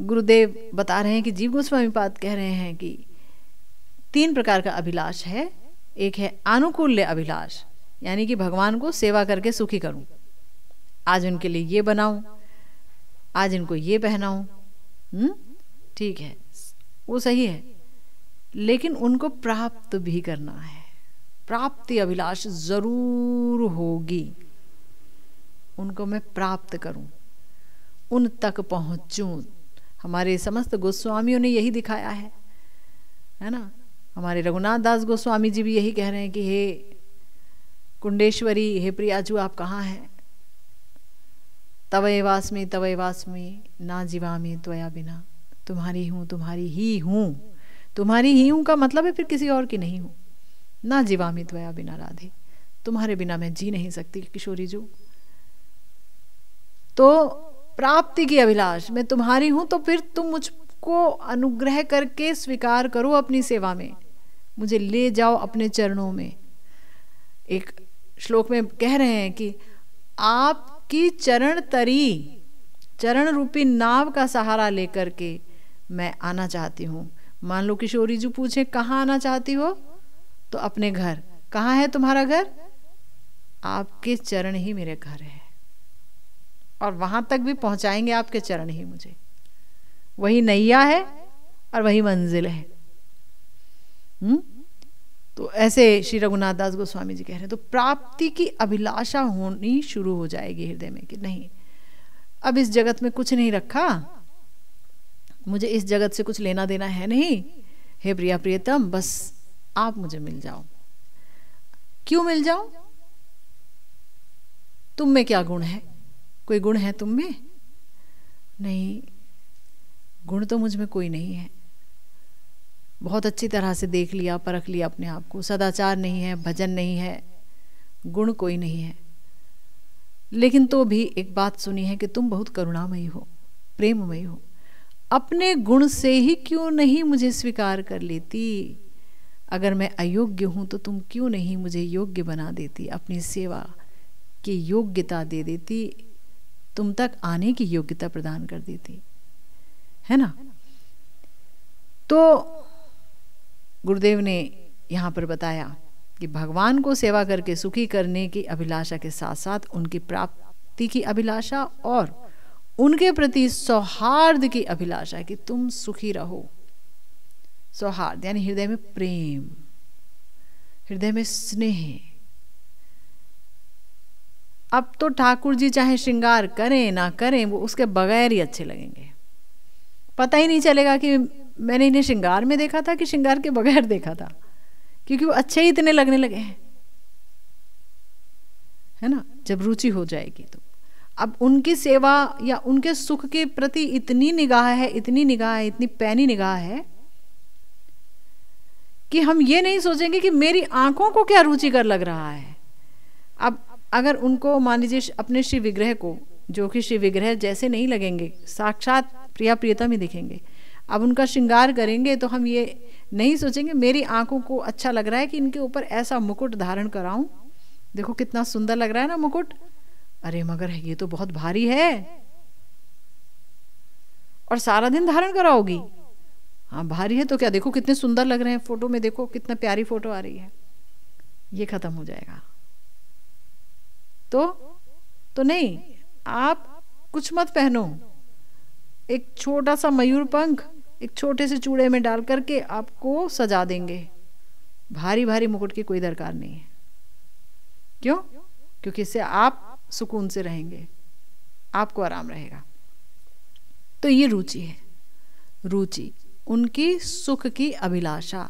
गुरुदेव बता रहे हैं कि जीव गोस्वामी पाद कह रहे हैं कि तीन प्रकार का अभिलाष है एक है आनुकूल्य अभिलाष यानी कि भगवान को सेवा करके सुखी करूं आज उनके लिए ये बनाऊं आज इनको ये पहनाऊं हम्म? ठीक है वो सही है लेकिन उनको प्राप्त भी करना है प्राप्ति अभिलाष जरूर होगी उनको मैं प्राप्त करूं उन तक पहुंचूं हमारे समस्त गोस्वामियों ने यही दिखाया है है ना हमारे रघुनाथ दास गोस्वामी जी भी यही कह रहे हैं कि हे कुंडेश्वरी हे प्रियाजू आप कहाँ हैं तवय तवय वासमी ना जीवामी त्वया बिना तुम्हारी हूँ तुम्हारी ही हूँ तुम्हारी ही हूं का मतलब है फिर किसी और की नहीं हूं ना जीवामी त्वया बिना राधे तुम्हारे बिना मैं जी नहीं सकती किशोरी जो तो प्राप्ति की अभिलाष मैं तुम्हारी हूं तो फिर तुम मुझको अनुग्रह करके स्वीकार करो अपनी सेवा में मुझे ले जाओ अपने चरणों में एक श्लोक में कह रहे हैं कि आपकी चरण तरी चरण रूपी नाव का सहारा लेकर के मैं आना चाहती हूँ मान लो किशोरी जी पूछे कहाँ आना चाहती हो तो अपने घर कहाँ है तुम्हारा घर आपके चरण ही मेरे घर है और वहां तक भी पहुंचाएंगे आपके चरण ही मुझे वही नैया है और वही मंजिल है हुँ? तो ऐसे श्री रघुनाथ दास गोस्वामी जी कह रहे हैं तो प्राप्ति की अभिलाषा होनी शुरू हो जाएगी हृदय में कि नहीं अब इस जगत में कुछ नहीं रखा मुझे इस जगत से कुछ लेना देना है नहीं हे प्रिया प्रियतम बस आप मुझे मिल जाओ क्यों मिल जाओ तुम में क्या गुण है कोई गुण है तुम में नहीं गुण तो मुझ में कोई नहीं है बहुत अच्छी तरह से देख लिया परख लिया अपने आप को सदाचार नहीं है भजन नहीं है गुण कोई नहीं है लेकिन तो भी एक बात सुनी है कि तुम बहुत करुणामयी हो प्रेममयी हो अपने गुण से ही क्यों नहीं मुझे स्वीकार कर लेती अगर मैं अयोग्य हूं तो तुम क्यों नहीं मुझे योग्य बना देती अपनी सेवा की योग्यता दे देती तुम तक आने की योग्यता प्रदान कर देती है ना तो गुरुदेव ने यहाँ पर बताया कि भगवान को सेवा करके सुखी करने की अभिलाषा के साथ साथ उनकी प्राप्ति की अभिलाषा और उनके प्रति सौहार्द की अभिलाषा कि तुम सुखी रहो सौहार्द यानी हृदय में प्रेम हृदय में स्नेह अब तो ठाकुर जी चाहे श्रृंगार करें ना करें वो उसके बगैर ही अच्छे लगेंगे पता ही नहीं चलेगा कि मैंने इन्हें श्रृंगार में देखा था कि श्रृंगार के बगैर देखा था क्योंकि वो अच्छे ही इतने लगने लगे हैं है ना जब रुचि हो जाएगी तो अब उनकी सेवा या उनके सुख के प्रति इतनी निगाह है इतनी निगाह है इतनी पैनी निगाह है कि हम ये नहीं सोचेंगे कि मेरी आंखों को क्या रुचिकर लग रहा है अब अगर उनको मान लीजिए अपने श्री विग्रह को जो कि श्री विग्रह जैसे नहीं लगेंगे साक्षात प्रिया प्रियतम ही दिखेंगे अब उनका श्रृंगार करेंगे तो हम ये नहीं सोचेंगे मेरी आंखों को अच्छा लग रहा है कि इनके ऊपर ऐसा मुकुट धारण कराऊं देखो कितना सुंदर लग रहा है ना मुकुट अरे मगर ये तो बहुत भारी है और सारा दिन धारण कराओगी हाँ भारी है तो क्या देखो कितने सुंदर लग रहे हैं फोटो में देखो कितना प्यारी फोटो आ रही है ये खत्म हो जाएगा तो तो नहीं आप कुछ मत पहनो एक छोटा सा मयूर पंख एक छोटे से चूड़े में डाल करके आपको सजा देंगे भारी भारी मुकुट की कोई दरकार नहीं है क्यों क्योंकि इससे आप सुकून से रहेंगे आपको आराम रहेगा तो ये रुचि है रुचि उनकी सुख की अभिलाषा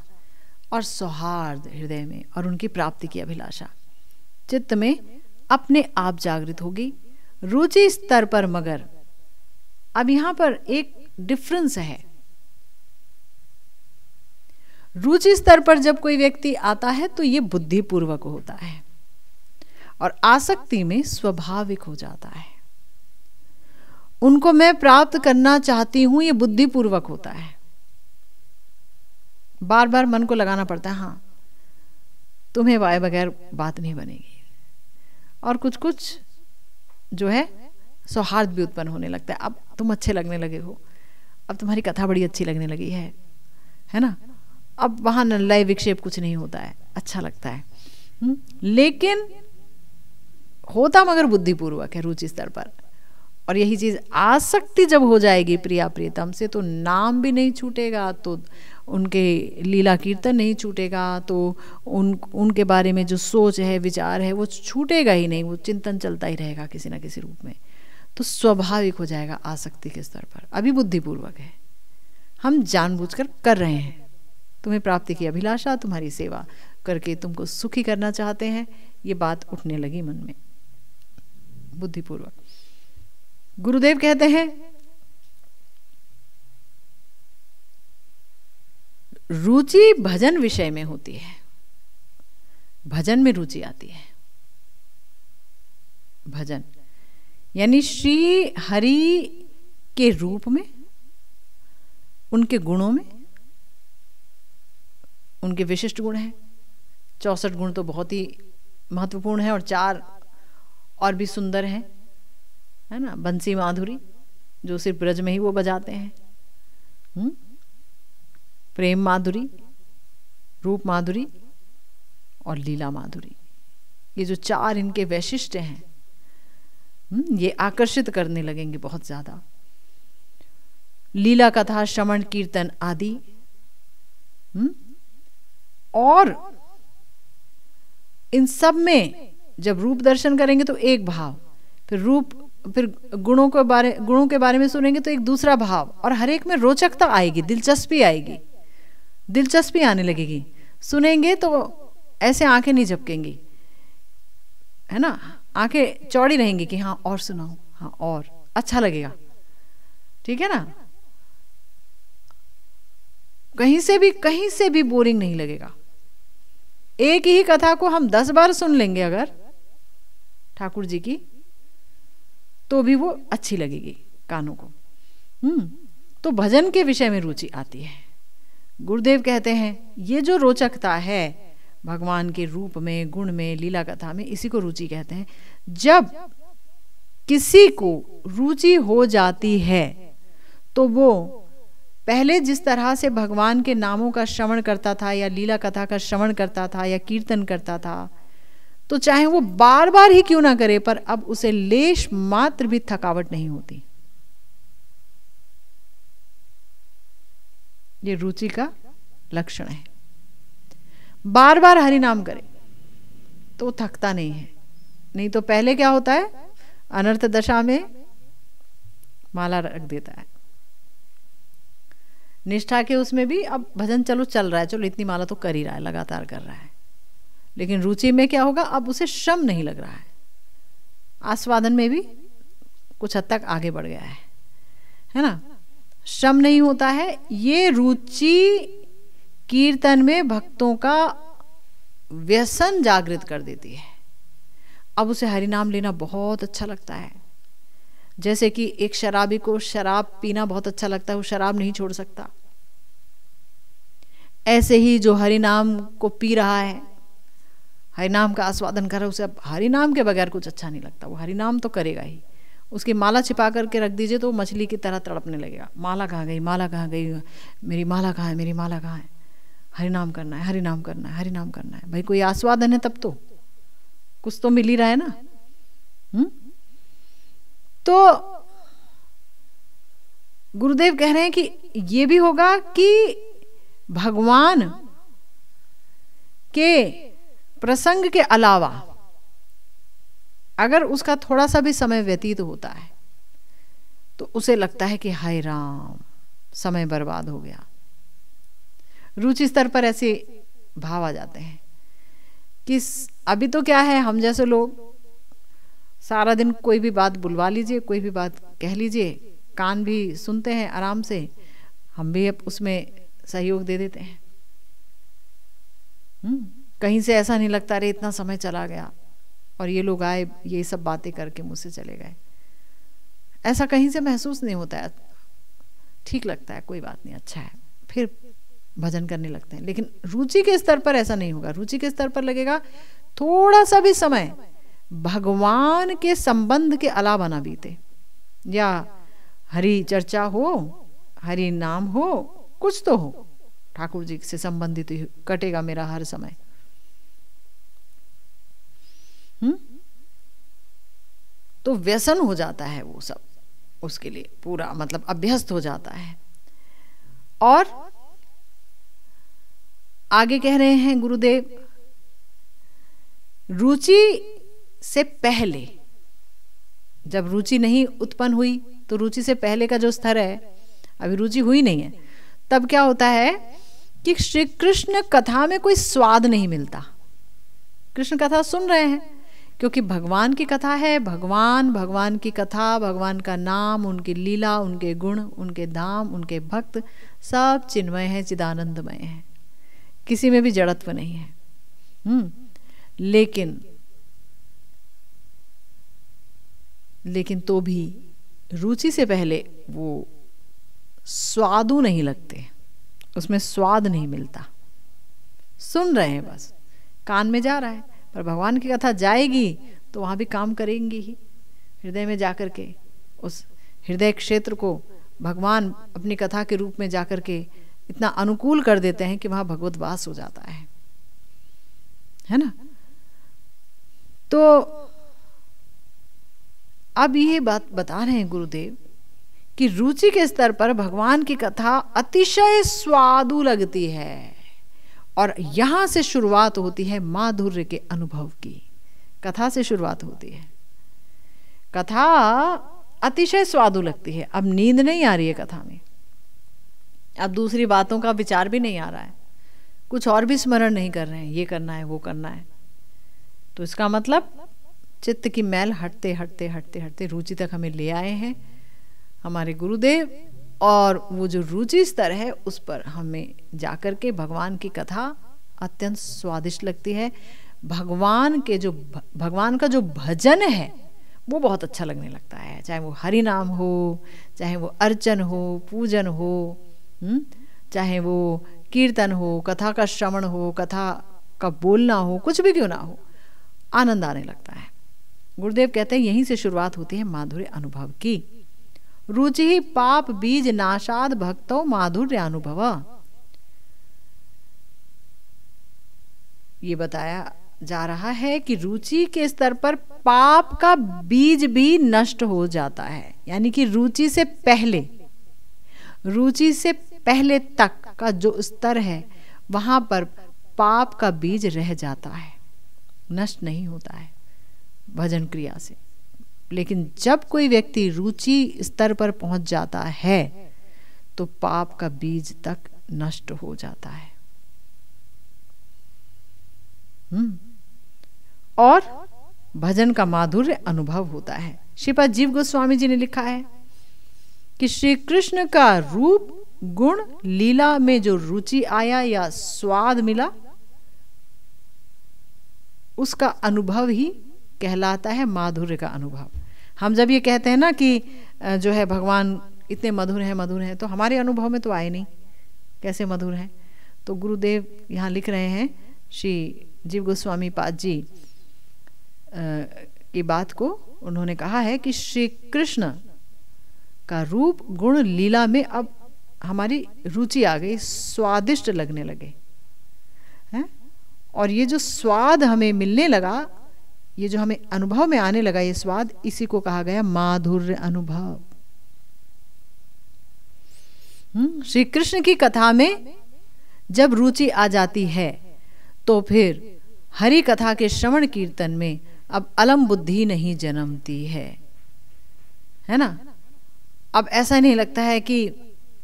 और सौहार्द हृदय में और उनकी प्राप्ति की अभिलाषा चित्त में अपने आप जागृत होगी रुचि स्तर पर मगर अब यहां पर एक डिफरेंस है रुचि स्तर पर जब कोई व्यक्ति आता है तो ये बुद्धिपूर्वक होता है और आसक्ति में स्वाभाविक हो जाता है उनको मैं प्राप्त करना चाहती हूं ये बुद्धिपूर्वक होता है बार बार मन को लगाना पड़ता है हाँ तुम्हें वाय बगैर बात नहीं बनेगी और कुछ कुछ जो है सौहार्द भी उत्पन्न होने लगता है अब तुम अच्छे लगने लगे हो अब तुम्हारी कथा बड़ी अच्छी लगने लगी है है ना अब वहां लय विक्षेप कुछ नहीं होता है अच्छा लगता है हुँ? हम्म, लेकिन होता मगर बुद्धिपूर्वक है रुचि स्तर पर और यही चीज़ आसक्ति जब हो जाएगी प्रिया प्रीतम से तो नाम भी नहीं छूटेगा तो उनके लीला कीर्तन नहीं छूटेगा तो उन उनके बारे में जो सोच है विचार है वो छूटेगा ही नहीं वो चिंतन चलता ही रहेगा किसी ना किसी रूप में तो स्वाभाविक हो जाएगा आसक्ति के स्तर पर अभी बुद्धिपूर्वक है हम जानबूझकर कर रहे हैं तुम्हें प्राप्ति की अभिलाषा तुम्हारी सेवा करके तुमको सुखी करना चाहते हैं ये बात उठने लगी मन में बुद्धिपूर्वक गुरुदेव कहते हैं रुचि भजन विषय में होती है भजन में रुचि आती है भजन यानी श्री हरि के रूप में उनके गुणों में उनके विशिष्ट गुण हैं चौसठ गुण तो बहुत ही महत्वपूर्ण है और चार और भी सुंदर हैं है ना बंसी माधुरी जो सिर्फ ब्रज में ही वो बजाते हैं हुँ? हम्म? प्रेम माधुरी रूप माधुरी और लीला माधुरी ये जो चार इनके वैशिष्ट हैं हम्म, ये आकर्षित करने लगेंगे बहुत ज़्यादा लीला कथा श्रवण कीर्तन आदि हम्म? और इन सब में जब रूप दर्शन करेंगे तो एक भाव फिर रूप फिर गुणों के बारे गुणों के बारे में सुनेंगे तो एक दूसरा भाव और हर एक में रोचकता आएगी दिलचस्पी आएगी दिलचस्पी आने लगेगी सुनेंगे तो ऐसे आंखें नहीं झपकेंगी है ना आंखें चौड़ी रहेंगी कि हाँ और सुनाओ हाँ और अच्छा लगेगा ठीक है ना कहीं से भी कहीं से भी बोरिंग नहीं लगेगा एक ही कथा को हम दस बार सुन लेंगे अगर ठाकुर जी की तो भी वो अच्छी लगेगी कानों को हम्म तो भजन के विषय में रुचि आती है गुरुदेव कहते हैं ये जो रोचकता है भगवान के रूप में गुण में लीला कथा में इसी को रुचि कहते हैं जब किसी को रुचि हो जाती है तो वो पहले जिस तरह से भगवान के नामों का श्रवण करता था या लीला कथा का श्रवण करता था या कीर्तन करता था तो चाहे वो बार बार ही क्यों ना करे पर अब उसे लेश मात्र भी थकावट नहीं होती ये रुचि का लक्षण है बार बार हरि नाम करे तो थकता नहीं है नहीं तो पहले क्या होता है अनर्थ दशा में माला रख देता है निष्ठा के उसमें भी अब भजन चलो चल रहा है चलो इतनी माला तो कर ही रहा है लगातार कर रहा है लेकिन रुचि में क्या होगा अब उसे श्रम नहीं लग रहा है आस्वादन में भी कुछ हद तक आगे बढ़ गया है है ना श्रम नहीं होता है ये रुचि कीर्तन में भक्तों का व्यसन जागृत कर देती है अब उसे हरि नाम लेना बहुत अच्छा लगता है जैसे कि एक शराबी को शराब पीना बहुत अच्छा लगता है वो शराब नहीं छोड़ सकता ऐसे ही जो हरि नाम को पी रहा है हरिनाम का आस्वादन कर उसे अब हरिनाम के बगैर कुछ अच्छा नहीं लगता वो हरिनाम तो करेगा ही उसकी माला छिपा करके रख दीजिए तो वो मछली की तरह तड़पने लगेगा माला कहाँ गई माला कहाँ गई मेरी माला कहाँ है मेरी माला कहाँ है हरिनाम करना है हरिनाम करना है हरिनाम करना है भाई कोई आस्वादन है तब तो कुछ तो मिल ही रहा है ना हुँ? तो गुरुदेव कह रहे हैं कि ये भी होगा कि भगवान के प्रसंग के अलावा अगर उसका थोड़ा सा भी समय व्यतीत होता है तो उसे लगता है कि हाय राम समय बर्बाद हो गया रुचि स्तर पर ऐसे भाव आ जाते हैं कि अभी तो क्या है हम जैसे लोग सारा दिन कोई भी बात बुलवा लीजिए कोई भी बात कह लीजिए कान भी सुनते हैं आराम से हम भी अब उसमें सहयोग दे देते हैं हम्म। कहीं से ऐसा नहीं लगता अरे इतना समय चला गया और ये लोग आए ये सब बातें करके मुझसे चले गए ऐसा कहीं से महसूस नहीं होता है ठीक लगता है कोई बात नहीं अच्छा है फिर भजन करने लगते हैं लेकिन रुचि के स्तर पर ऐसा नहीं होगा रुचि के स्तर पर लगेगा थोड़ा सा भी समय भगवान के संबंध के अलावा ना बीते या हरी चर्चा हो हरी नाम हो कुछ तो हो ठाकुर जी से संबंधित कटेगा मेरा हर समय हम्म? तो व्यसन हो जाता है वो सब उसके लिए पूरा मतलब अभ्यस्त हो जाता है और आगे कह रहे हैं गुरुदेव रुचि से पहले जब रुचि नहीं उत्पन्न हुई तो रुचि से पहले का जो स्तर है अभी रुचि हुई नहीं है तब क्या होता है कि श्री कृष्ण कथा में कोई स्वाद नहीं मिलता कृष्ण कथा सुन रहे हैं क्योंकि भगवान की कथा है भगवान भगवान की कथा भगवान का नाम उनकी लीला उनके गुण उनके धाम उनके भक्त सब चिन्मय हैं चिदानंदमय हैं किसी में भी जड़त्व नहीं है हम्म लेकिन लेकिन तो भी रुचि से पहले वो स्वादु नहीं लगते उसमें स्वाद नहीं मिलता सुन रहे हैं बस कान में जा रहा है पर भगवान की कथा जाएगी तो वहाँ भी काम करेंगी ही हृदय में जाकर के उस हृदय क्षेत्र को भगवान अपनी कथा के रूप में जाकर के इतना अनुकूल कर देते हैं कि वहाँ भगवत वास हो जाता है है ना तो अब ये बात बता रहे हैं गुरुदेव कि रुचि के स्तर पर भगवान की कथा अतिशय स्वादु लगती है और यहाँ से शुरुआत होती है माधुर्य के अनुभव की कथा से शुरुआत होती है कथा अतिशय स्वादु लगती है अब नींद नहीं आ रही है कथा में अब दूसरी बातों का विचार भी नहीं आ रहा है कुछ और भी स्मरण नहीं कर रहे हैं ये करना है वो करना है तो इसका मतलब चित्त की मैल हटते हटते हटते हटते रुचि तक हमें ले आए हैं हमारे गुरुदेव और वो जो रुचि स्तर है उस पर हमें जा कर के भगवान की कथा अत्यंत स्वादिष्ट लगती है भगवान के जो भगवान का जो भजन है वो बहुत अच्छा लगने लगता है चाहे वो हरि नाम हो चाहे वो अर्चन हो पूजन हो हुँ? हम्म, चाहे वो कीर्तन हो कथा का श्रवण हो कथा का बोलना हो कुछ भी क्यों ना हो आनंद आने लगता है गुरुदेव कहते हैं यहीं से शुरुआत होती है माधुर्य अनुभव की रुचि पाप बीज नाशाद भक्तो अनुभव ये बताया जा रहा है कि रुचि के स्तर पर पाप का बीज भी नष्ट हो जाता है यानी कि रुचि से पहले रुचि से पहले तक का जो स्तर है वहां पर पाप का बीज रह जाता है नष्ट नहीं होता है भजन क्रिया से लेकिन जब कोई व्यक्ति रुचि स्तर पर पहुंच जाता है तो पाप का बीज तक नष्ट हो जाता है हम्म। और भजन का माधुर्य अनुभव होता है श्रीपाद जीव गोस्वामी जी ने लिखा है कि श्री कृष्ण का रूप गुण लीला में जो रुचि आया या स्वाद मिला उसका अनुभव ही कहलाता है माधुर्य का अनुभव हम जब ये कहते हैं ना कि जो है भगवान इतने मधुर हैं मधुर हैं तो हमारे अनुभव में तो आए नहीं कैसे मधुर हैं तो गुरुदेव यहाँ लिख रहे हैं श्री जीव गोस्वामी पाद जी की बात को उन्होंने कहा है कि श्री कृष्ण का रूप गुण लीला में अब हमारी रुचि आ गई स्वादिष्ट लगने लगे हैं और ये जो स्वाद हमें मिलने लगा ये जो हमें अनुभव में आने लगा ये स्वाद इसी को कहा गया माधुर्य अनुभव हम्म, श्री कृष्ण की कथा में जब रुचि आ जाती है तो फिर हरि कथा के श्रवण कीर्तन में अब अलम बुद्धि नहीं जन्मती है है ना अब ऐसा नहीं लगता है कि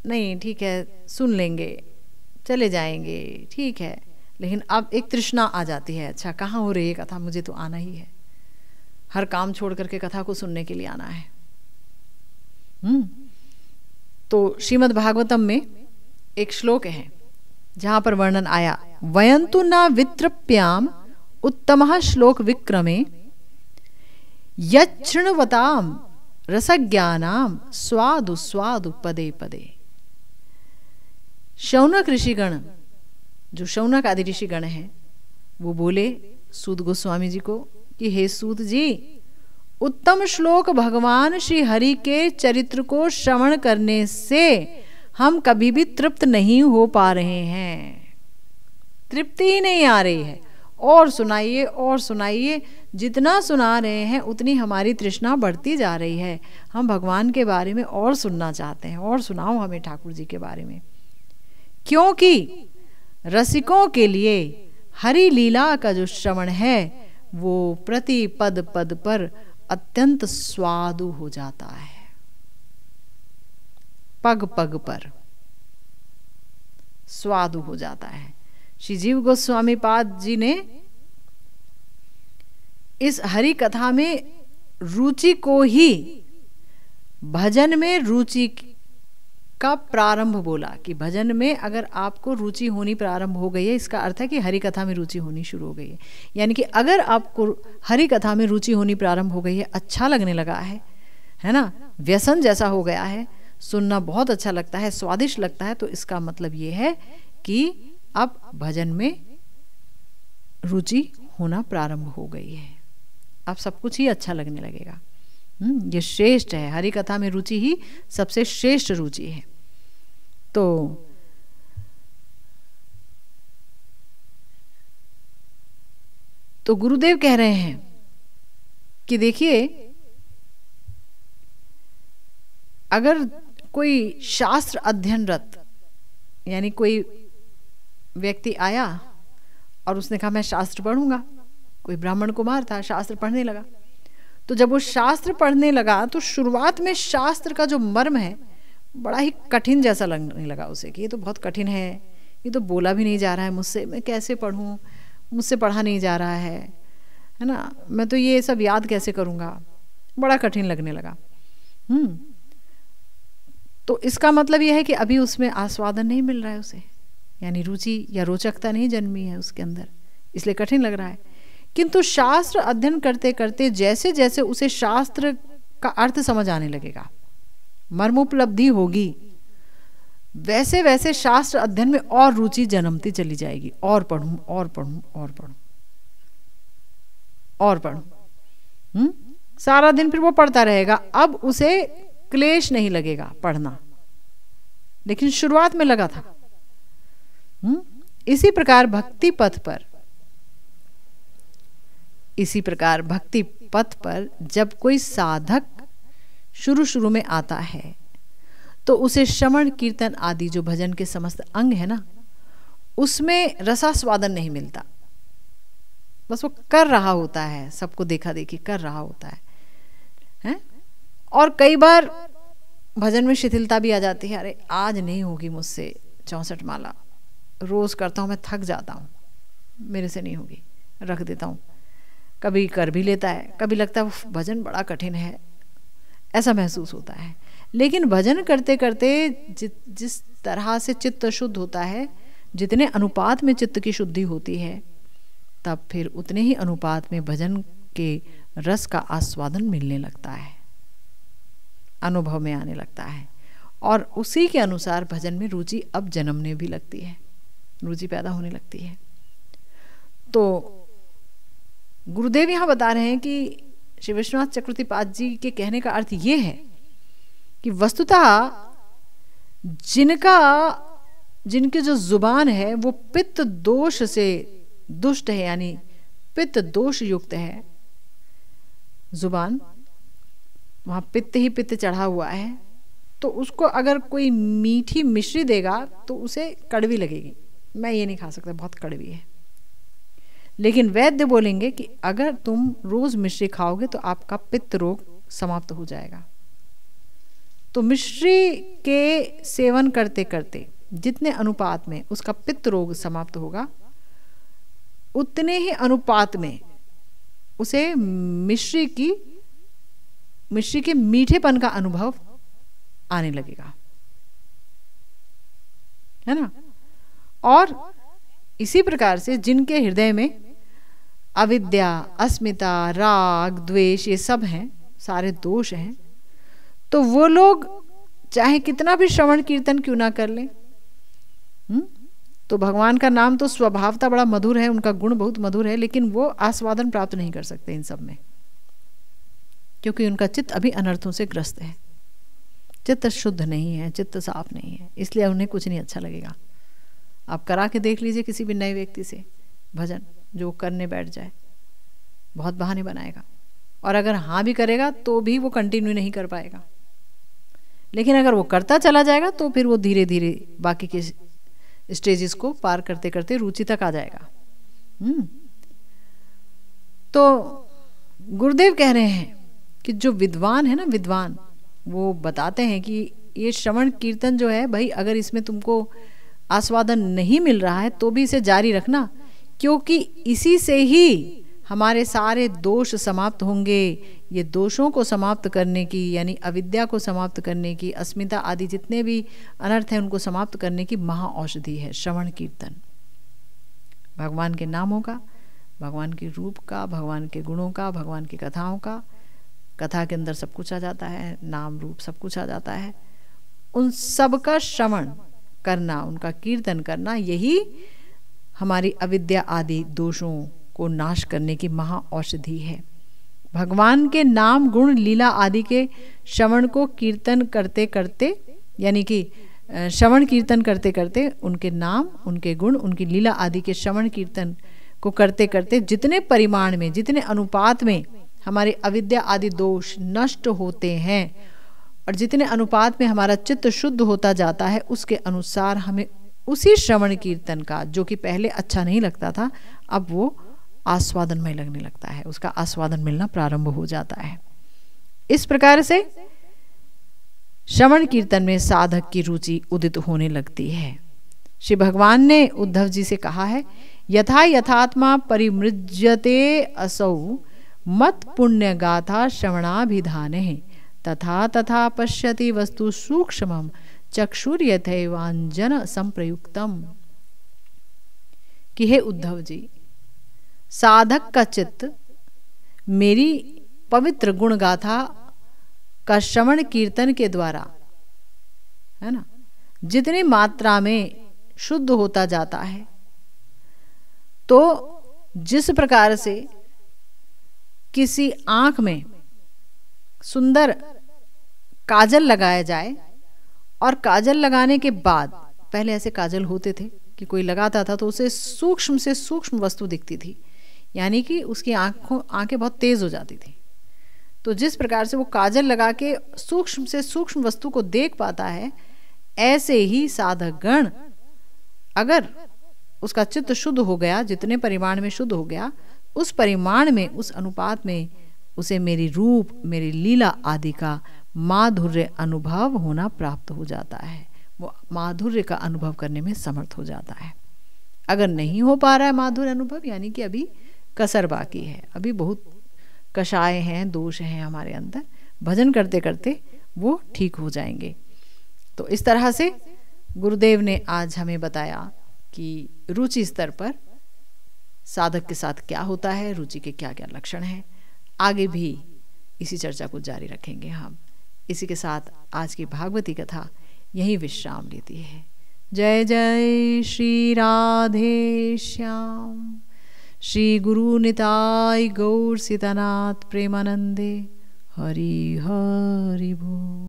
नहीं ठीक है सुन लेंगे चले जाएंगे ठीक है लेकिन अब एक तृष्णा आ जाती है अच्छा कहाँ हो रही है कथा मुझे तो आना ही है हर काम छोड़ करके कथा को सुनने के लिए आना है हम्म। तो श्रीमद् भागवतम में एक श्लोक है जहां पर वर्णन आया वयंतु ना वित्रप्याम उत्तम श्लोक विक्रमे यृणवताम रसज्ञानाम स्वादु स्वादु पदे पदे शौनक ऋषिगण जो शौनक आदि ऋषिगण है वो बोले सूद गोस्वामी जी को कि हे सूद जी उत्तम श्लोक भगवान श्री हरि के चरित्र को श्रवण करने से हम कभी भी तृप्त नहीं हो पा रहे हैं तृप्ति ही नहीं आ रही है और सुनाइए और सुनाइए जितना सुना रहे हैं उतनी हमारी तृष्णा बढ़ती जा रही है हम भगवान के बारे में और सुनना चाहते हैं और सुनाओ हमें ठाकुर जी के बारे में क्योंकि रसिकों के लिए हरि लीला का जो श्रवण है वो प्रति पद पद पर अत्यंत स्वादु हो जाता है पग पग पर स्वादु हो जाता है श्री जीव गोस्वामी पाद जी ने इस हरि कथा में रुचि को ही भजन में रुचि का प्रारंभ बोला कि भजन में अगर आपको रुचि होनी प्रारंभ हो गई है इसका अर्थ है कि हरि कथा में रुचि होनी शुरू हो गई है यानी कि अगर आपको हरि कथा में रुचि होनी प्रारंभ हो गई है अच्छा लगने लगा है है ना व्यसन जैसा हो गया है सुनना बहुत अच्छा लगता है स्वादिष्ट लगता है तो इसका मतलब ये है कि अब भजन में रुचि होना प्रारंभ हो गई है अब सब कुछ ही अच्छा लगने लगेगा हम्म, ये श्रेष्ठ है हरि कथा में रुचि ही सबसे श्रेष्ठ रुचि है तो तो गुरुदेव कह रहे हैं कि देखिए अगर कोई शास्त्र अध्ययनरत यानी कोई व्यक्ति आया और उसने कहा मैं शास्त्र पढ़ूंगा कोई ब्राह्मण कुमार था शास्त्र पढ़ने लगा तो जब वो शास्त्र पढ़ने लगा तो शुरुआत में शास्त्र का जो मर्म है बड़ा ही कठिन जैसा लगने लगा उसे कि ये तो बहुत कठिन है ये तो बोला भी नहीं जा रहा है मुझसे मैं कैसे पढ़ूँ मुझसे पढ़ा नहीं जा रहा है है ना मैं तो ये सब याद कैसे करूँगा बड़ा कठिन लगने लगा हम्म। तो इसका मतलब यह है कि अभी उसमें आस्वादन नहीं मिल रहा है उसे यानी रुचि या रोचकता नहीं जन्मी है उसके अंदर इसलिए कठिन लग रहा है किंतु शास्त्र अध्ययन करते करते जैसे जैसे उसे शास्त्र का अर्थ समझ आने लगेगा मर्मोपलब्धि होगी वैसे वैसे शास्त्र अध्ययन में और रुचि जन्मती चली जाएगी और पढ़ू और पढ़ू और पढ़ू और पढ़ू हम्म सारा दिन फिर वो पढ़ता रहेगा अब उसे क्लेश नहीं लगेगा पढ़ना लेकिन शुरुआत में लगा था हम्म इसी प्रकार भक्ति पथ पर इसी प्रकार भक्ति पथ पर जब कोई साधक शुरू शुरू में आता है तो उसे श्रवण कीर्तन आदि जो भजन के समस्त अंग है ना उसमें रसास्वादन नहीं मिलता बस वो कर रहा होता है सबको देखा देखी कर रहा होता है हैं और कई बार भजन में शिथिलता भी आ जाती है अरे आज नहीं होगी मुझसे चौंसठ माला रोज़ करता हूं मैं थक जाता हूँ मेरे से नहीं होगी रख देता हूँ कभी कर भी लेता है कभी लगता है भजन बड़ा कठिन है ऐसा महसूस होता है लेकिन भजन करते करते जि, जिस तरह से चित्त शुद्ध होता है जितने अनुपात में चित्त की शुद्धि होती है तब फिर उतने ही अनुपात में भजन के रस का आस्वादन मिलने लगता है अनुभव में आने लगता है और उसी के अनुसार भजन में रुचि अब जन्मने भी लगती है रुचि पैदा होने लगती है तो गुरुदेव यहाँ बता रहे हैं कि श्री विश्वनाथ चक्रवर्ती पाद जी के कहने का अर्थ ये है कि वस्तुतः जिनका जिनकी जो जुबान है वो पित्त दोष से दुष्ट है यानी पित्त दोष युक्त है जुबान वहाँ पित्त ही पित्त चढ़ा हुआ है तो उसको अगर कोई मीठी मिश्री देगा तो उसे कड़वी लगेगी मैं ये नहीं खा सकता बहुत कड़वी है लेकिन वैद्य बोलेंगे कि अगर तुम रोज मिश्री खाओगे तो आपका पित्त रोग समाप्त हो जाएगा तो मिश्री के सेवन करते करते जितने अनुपात में उसका पित्त रोग समाप्त होगा उतने ही अनुपात में उसे मिश्री की मिश्री के मीठेपन का अनुभव आने लगेगा है ना और इसी प्रकार से जिनके हृदय में अविद्या अस्मिता राग द्वेष ये सब हैं सारे दोष हैं तो वो लोग चाहे कितना भी श्रवण कीर्तन क्यों ना कर लें हम्म? तो भगवान का नाम तो स्वभावता बड़ा मधुर है उनका गुण बहुत मधुर है लेकिन वो आस्वादन प्राप्त नहीं कर सकते इन सब में क्योंकि उनका चित्त अभी अनर्थों से ग्रस्त है चित्त शुद्ध नहीं है चित्त साफ नहीं है इसलिए उन्हें कुछ नहीं अच्छा लगेगा आप करा के देख लीजिए किसी भी नए व्यक्ति से भजन जो करने बैठ जाए बहुत बहाने बनाएगा और अगर हाँ भी करेगा तो भी वो कंटिन्यू नहीं कर पाएगा लेकिन अगर वो करता चला जाएगा तो फिर वो धीरे धीरे बाकी के स्टेजेस को पार करते करते रुचि तक आ जाएगा हम्म। तो गुरुदेव कह रहे हैं कि जो विद्वान है ना विद्वान वो बताते हैं कि ये श्रवण कीर्तन जो है भाई अगर इसमें तुमको आस्वादन नहीं मिल रहा है तो भी इसे जारी रखना क्योंकि इसी से ही हमारे सारे दोष समाप्त होंगे ये दोषों को समाप्त करने की यानी अविद्या को समाप्त करने की अस्मिता आदि जितने भी अनर्थ हैं उनको समाप्त करने की महा औषधि है श्रवण कीर्तन भगवान के नामों का भगवान के रूप का भगवान के गुणों का भगवान की कथाओं का कथा के अंदर सब कुछ आ जाता है नाम रूप सब कुछ आ जाता है उन सबका श्रवण करना उनका कीर्तन करना यही हमारी अविद्या आदि दोषों को नाश करने की महा औषधि है भगवान के नाम गुण लीला आदि के श्रवण को कीर्तन करते करते यानी कि श्रवण कीर्तन करते करते उनके नाम उनके गुण उनकी लीला आदि के श्रवण कीर्तन को करते करते जितने परिमाण में जितने अनुपात में हमारे अविद्या आदि दोष नष्ट होते हैं और जितने अनुपात में हमारा चित्त शुद्ध होता जाता है उसके अनुसार हमें उसी श्रवण कीर्तन का जो कि पहले अच्छा नहीं लगता था अब वो आस्वादन में लगने लगता है उसका आस्वादन मिलना प्रारंभ हो जाता है इस प्रकार से श्रवण कीर्तन में साधक की रुचि उदित होने लगती है श्री भगवान ने उद्धव जी से कहा है यथा यथात्मा परिमृजते असौ मत पुण्य गाथा श्रवणाभिधान तथा तथा पश्यति वस्तु सूक्ष्म चक्षुर्यथैवांजन संप्रयुक्तम कि हे उद्धव जी साधक का चित्त मेरी पवित्र गुण गाथा का श्रवण कीर्तन के द्वारा है ना जितनी मात्रा में शुद्ध होता जाता है तो जिस प्रकार से किसी आंख में सुंदर काजल लगाया जाए और काजल लगाने के बाद पहले ऐसे काजल होते थे कि कोई लगाता था तो उसे सूक्ष्म से सूक्ष्म वस्तु दिखती थी यानी कि उसकी आंखों आंखें बहुत तेज़ हो जाती थी तो जिस प्रकार से वो काजल लगा के सूक्ष्म से सूक्ष्म वस्तु को देख पाता है ऐसे ही साधक गण अगर उसका चित्त शुद्ध हो गया जितने परिमाण में शुद्ध हो गया उस परिमाण में उस अनुपात में उसे मेरी रूप मेरी लीला आदि का माधुर्य अनुभव होना प्राप्त हो जाता है वो माधुर्य का अनुभव करने में समर्थ हो जाता है अगर नहीं हो पा रहा है माधुर्य अनुभव यानी कि अभी कसर बाकी है अभी बहुत कषाय हैं दोष हैं हमारे अंदर भजन करते करते वो ठीक हो जाएंगे तो इस तरह से गुरुदेव ने आज हमें बताया कि रुचि स्तर पर साधक के साथ क्या होता है रुचि के क्या क्या लक्षण हैं आगे भी इसी चर्चा को जारी रखेंगे हम हाँ। इसी के साथ आज की भागवती कथा यहीं विश्राम लेती है जय जय श्री राधे श्याम श्री गुरु निताय गौर सीतानाथ प्रेमानंदे हरि हरि भू